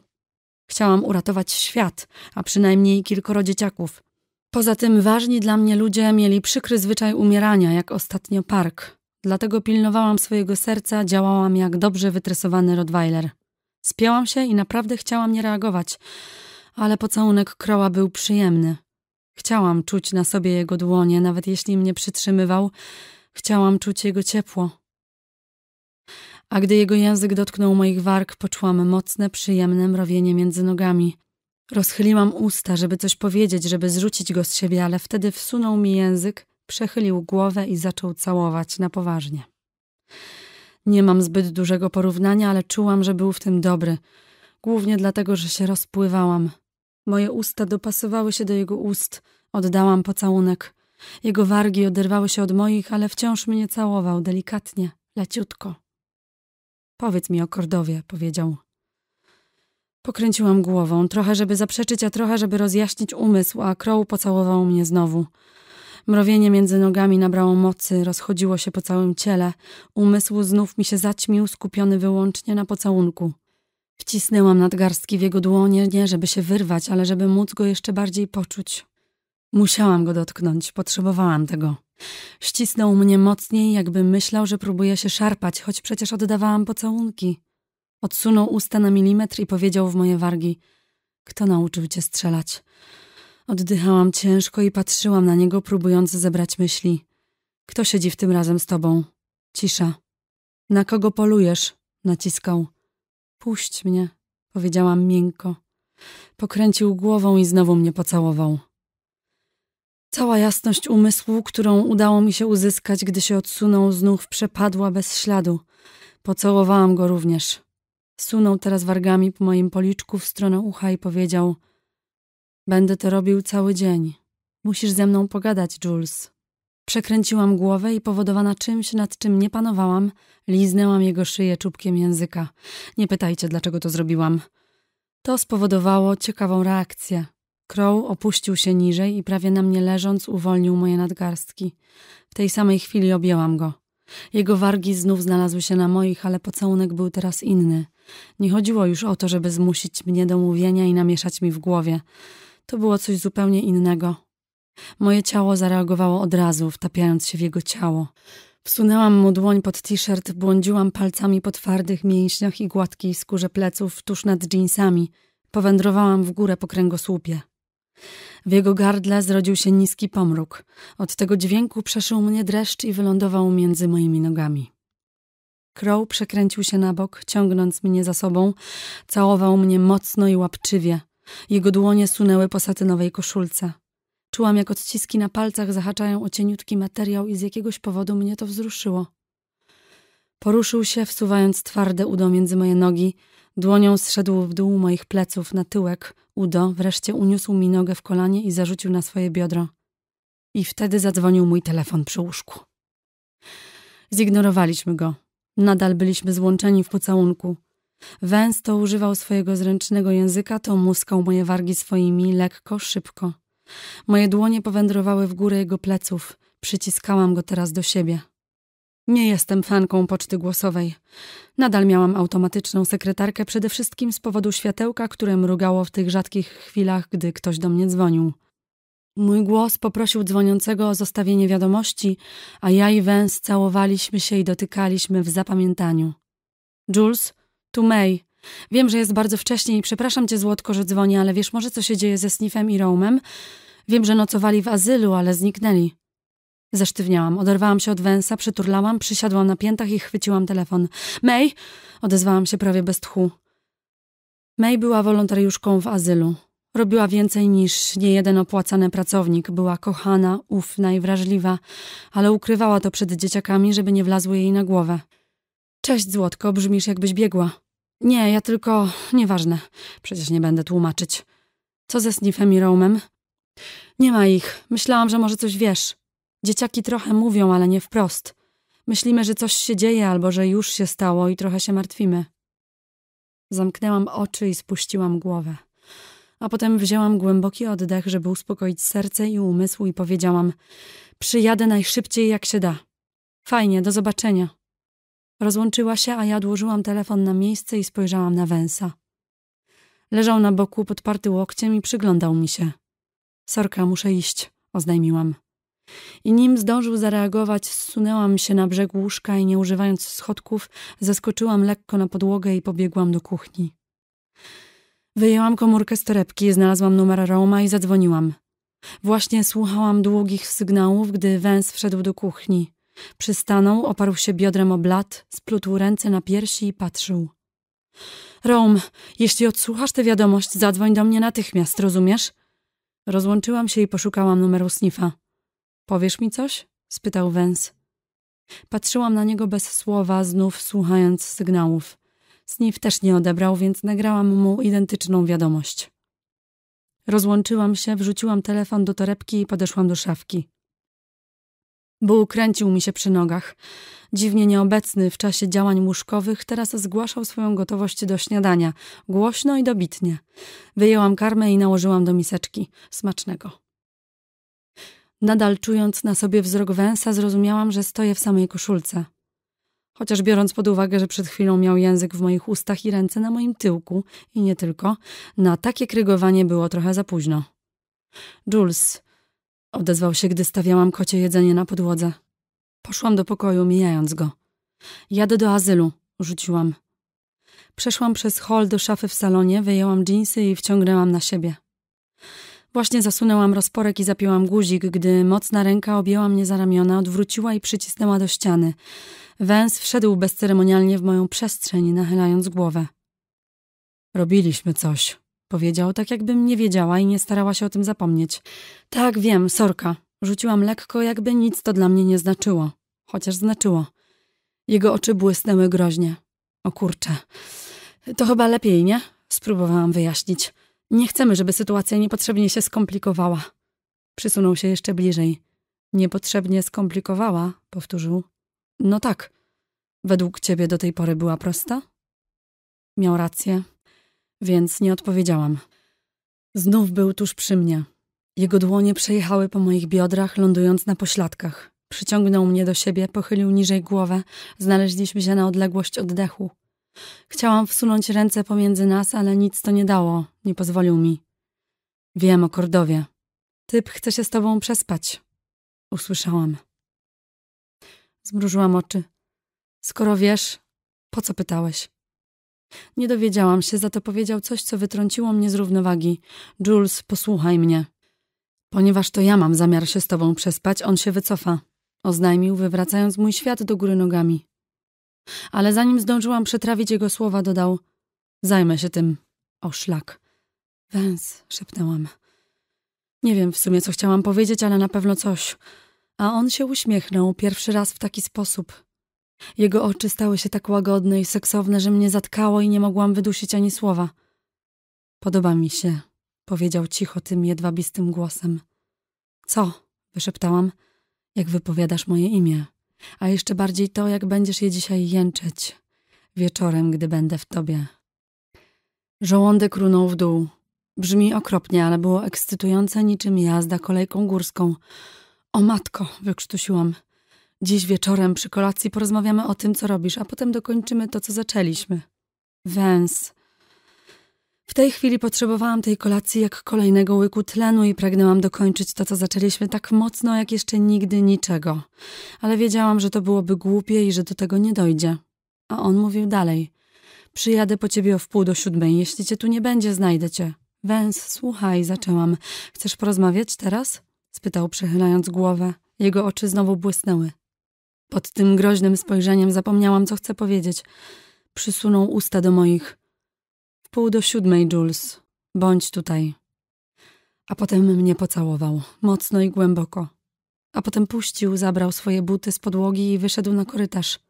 Chciałam uratować świat, a przynajmniej kilkoro dzieciaków. Poza tym ważni dla mnie ludzie mieli przykry zwyczaj umierania, jak ostatnio park. Dlatego pilnowałam swojego serca, działałam jak dobrze wytresowany Rottweiler. Spięłam się i naprawdę chciałam nie reagować, ale pocałunek Kroła był przyjemny. Chciałam czuć na sobie jego dłonie, nawet jeśli mnie przytrzymywał. Chciałam czuć jego ciepło a gdy jego język dotknął moich warg, poczułam mocne, przyjemne mrowienie między nogami. Rozchyliłam usta, żeby coś powiedzieć, żeby zrzucić go z siebie, ale wtedy wsunął mi język, przechylił głowę i zaczął całować na poważnie. Nie mam zbyt dużego porównania, ale czułam, że był w tym dobry, głównie dlatego, że się rozpływałam. Moje usta dopasowały się do jego ust, oddałam pocałunek. Jego wargi oderwały się od moich, ale wciąż mnie całował delikatnie, leciutko. Powiedz mi o Kordowie, powiedział. Pokręciłam głową, trochę żeby zaprzeczyć, a trochę żeby rozjaśnić umysł, a Crow pocałował mnie znowu. Mrowienie między nogami nabrało mocy, rozchodziło się po całym ciele. Umysł znów mi się zaćmił, skupiony wyłącznie na pocałunku. Wcisnęłam nadgarstki w jego dłonie, nie żeby się wyrwać, ale żeby móc go jeszcze bardziej poczuć. Musiałam go dotknąć, potrzebowałam tego. Ścisnął mnie mocniej, jakby myślał, że próbuje się szarpać, choć przecież oddawałam pocałunki. Odsunął usta na milimetr i powiedział w moje wargi: Kto nauczył cię strzelać? Oddychałam ciężko i patrzyłam na niego, próbując zebrać myśli. Kto siedzi w tym razem z tobą? Cisza. Na kogo polujesz? naciskał. Puść mnie, powiedziałam miękko. Pokręcił głową i znowu mnie pocałował. Cała jasność umysłu, którą udało mi się uzyskać, gdy się odsunął znów, przepadła bez śladu. Pocałowałam go również. Sunął teraz wargami po moim policzku w stronę ucha i powiedział: Będę to robił cały dzień. Musisz ze mną pogadać, Jules. Przekręciłam głowę i powodowana czymś, nad czym nie panowałam, liznęłam jego szyję czubkiem języka. Nie pytajcie, dlaczego to zrobiłam. To spowodowało ciekawą reakcję. Crow opuścił się niżej i prawie na mnie leżąc uwolnił moje nadgarstki. W tej samej chwili objęłam go. Jego wargi znów znalazły się na moich, ale pocałunek był teraz inny. Nie chodziło już o to, żeby zmusić mnie do mówienia i namieszać mi w głowie. To było coś zupełnie innego. Moje ciało zareagowało od razu, wtapiając się w jego ciało. Wsunęłam mu dłoń pod t-shirt, błądziłam palcami po twardych mięśniach i gładkiej skórze pleców tuż nad dżinsami. Powędrowałam w górę po kręgosłupie. W jego gardle zrodził się niski pomruk. Od tego dźwięku przeszył mnie dreszcz i wylądował między moimi nogami. Crow przekręcił się na bok, ciągnąc mnie za sobą, całował mnie mocno i łapczywie. Jego dłonie sunęły po satynowej koszulce. Czułam, jak odciski na palcach zahaczają o cieniutki materiał i z jakiegoś powodu mnie to wzruszyło. Poruszył się, wsuwając twarde udo między moje nogi, Dłonią zszedł w dół moich pleców na tyłek. Udo wreszcie uniósł mi nogę w kolanie i zarzucił na swoje biodro. I wtedy zadzwonił mój telefon przy łóżku. Zignorowaliśmy go. Nadal byliśmy złączeni w pocałunku. Węz to używał swojego zręcznego języka, to muskał moje wargi swoimi lekko, szybko. Moje dłonie powędrowały w górę jego pleców. Przyciskałam go teraz do siebie. Nie jestem fanką poczty głosowej. Nadal miałam automatyczną sekretarkę przede wszystkim z powodu światełka, które mrugało w tych rzadkich chwilach, gdy ktoś do mnie dzwonił. Mój głos poprosił dzwoniącego o zostawienie wiadomości, a ja i Węs całowaliśmy się i dotykaliśmy w zapamiętaniu. Jules, tu May. Wiem, że jest bardzo wcześnie i przepraszam cię, Złotko, że dzwonię, ale wiesz może, co się dzieje ze Sniffem i Romem? Wiem, że nocowali w azylu, ale zniknęli. Zesztywniałam, oderwałam się od węsa, przyturlałam, przysiadłam na piętach i chwyciłam telefon. May! Odezwałam się prawie bez tchu. May była wolontariuszką w azylu. Robiła więcej niż niejeden opłacany pracownik. Była kochana, ufna i wrażliwa, ale ukrywała to przed dzieciakami, żeby nie wlazły jej na głowę. Cześć, Złotko, brzmisz jakbyś biegła. Nie, ja tylko... Nieważne. Przecież nie będę tłumaczyć. Co ze Sniffem i Romem? Nie ma ich. Myślałam, że może coś wiesz. Dzieciaki trochę mówią, ale nie wprost. Myślimy, że coś się dzieje albo że już się stało i trochę się martwimy. Zamknęłam oczy i spuściłam głowę. A potem wzięłam głęboki oddech, żeby uspokoić serce i umysł i powiedziałam: Przyjadę najszybciej jak się da. Fajnie, do zobaczenia. Rozłączyła się, a ja odłożyłam telefon na miejsce i spojrzałam na węsa. Leżał na boku, podparty łokciem i przyglądał mi się. Sorka, muszę iść, oznajmiłam. I nim zdążył zareagować, zsunęłam się na brzeg łóżka i nie używając schodków, zaskoczyłam lekko na podłogę i pobiegłam do kuchni. Wyjęłam komórkę z torebki, znalazłam numer Roma i zadzwoniłam. Właśnie słuchałam długich sygnałów, gdy węz wszedł do kuchni. Przystanął, oparł się biodrem o blat, splutł ręce na piersi i patrzył. Rom, jeśli odsłuchasz tę wiadomość, zadzwoń do mnie natychmiast, rozumiesz? Rozłączyłam się i poszukałam numeru Snifa. Powiesz mi coś? spytał Wens. Patrzyłam na niego bez słowa, znów słuchając sygnałów. Sniff też nie odebrał, więc nagrałam mu identyczną wiadomość. Rozłączyłam się, wrzuciłam telefon do torebki i podeszłam do szafki. Był kręcił mi się przy nogach. Dziwnie nieobecny w czasie działań łóżkowych, teraz zgłaszał swoją gotowość do śniadania, głośno i dobitnie. Wyjęłam karmę i nałożyłam do miseczki. Smacznego. Nadal czując na sobie wzrok węsa, zrozumiałam, że stoję w samej koszulce. Chociaż biorąc pod uwagę, że przed chwilą miał język w moich ustach i ręce na moim tyłku, i nie tylko, na takie krygowanie było trochę za późno. Jules, odezwał się, gdy stawiałam kocie jedzenie na podłodze. Poszłam do pokoju, mijając go. Jadę do azylu, rzuciłam. Przeszłam przez hol do szafy w salonie, wyjęłam dżinsy i wciągnęłam na siebie. Właśnie zasunęłam rozporek i zapięłam guzik, gdy mocna ręka objęła mnie za ramiona, odwróciła i przycisnęła do ściany. Węs wszedł bezceremonialnie w moją przestrzeń, nachylając głowę. Robiliśmy coś, powiedział, tak jakbym nie wiedziała i nie starała się o tym zapomnieć. Tak, wiem, sorka. Rzuciłam lekko, jakby nic to dla mnie nie znaczyło. Chociaż znaczyło. Jego oczy błysnęły groźnie. O kurczę. To chyba lepiej, nie? Spróbowałam wyjaśnić. Nie chcemy, żeby sytuacja niepotrzebnie się skomplikowała. Przysunął się jeszcze bliżej. Niepotrzebnie skomplikowała, powtórzył. No tak. Według ciebie do tej pory była prosta? Miał rację, więc nie odpowiedziałam. Znów był tuż przy mnie. Jego dłonie przejechały po moich biodrach, lądując na pośladkach. Przyciągnął mnie do siebie, pochylił niżej głowę. Znaleźliśmy się na odległość oddechu. Chciałam wsunąć ręce pomiędzy nas, ale nic to nie dało. Nie pozwolił mi. Wiem o Kordowie. Typ chce się z tobą przespać. Usłyszałam. Zmrużyłam oczy. Skoro wiesz, po co pytałeś? Nie dowiedziałam się, za to powiedział coś, co wytrąciło mnie z równowagi. Jules, posłuchaj mnie. Ponieważ to ja mam zamiar się z tobą przespać, on się wycofa. Oznajmił, wywracając mój świat do góry nogami ale zanim zdążyłam przetrawić jego słowa, dodał: Zajmę się tym. O szlak. Węz, szepnęłam. Nie wiem w sumie, co chciałam powiedzieć, ale na pewno coś. A on się uśmiechnął pierwszy raz w taki sposób. Jego oczy stały się tak łagodne i seksowne, że mnie zatkało i nie mogłam wydusić ani słowa. Podoba mi się, powiedział cicho tym jedwabistym głosem. Co? wyszeptałam. Jak wypowiadasz moje imię? a jeszcze bardziej to, jak będziesz je dzisiaj jęczeć wieczorem, gdy będę w tobie. Żołądek runął w dół. Brzmi okropnie, ale było ekscytujące niczym jazda kolejką górską. O matko, wykrztusiłam. Dziś wieczorem przy kolacji porozmawiamy o tym, co robisz, a potem dokończymy to, co zaczęliśmy. Węs. W tej chwili potrzebowałam tej kolacji jak kolejnego łyku tlenu i pragnęłam dokończyć to, co zaczęliśmy tak mocno jak jeszcze nigdy niczego. Ale wiedziałam, że to byłoby głupie i że do tego nie dojdzie. A on mówił dalej. Przyjadę po ciebie o wpół do siódmej. Jeśli cię tu nie będzie, znajdę cię. Węs, słuchaj, zaczęłam. Chcesz porozmawiać teraz? spytał, przechylając głowę. Jego oczy znowu błysnęły. Pod tym groźnym spojrzeniem zapomniałam, co chcę powiedzieć. Przysunął usta do moich pół do siódmej, Jules. Bądź tutaj. A potem mnie pocałował, mocno i głęboko. A potem puścił, zabrał swoje buty z podłogi i wyszedł na korytarz.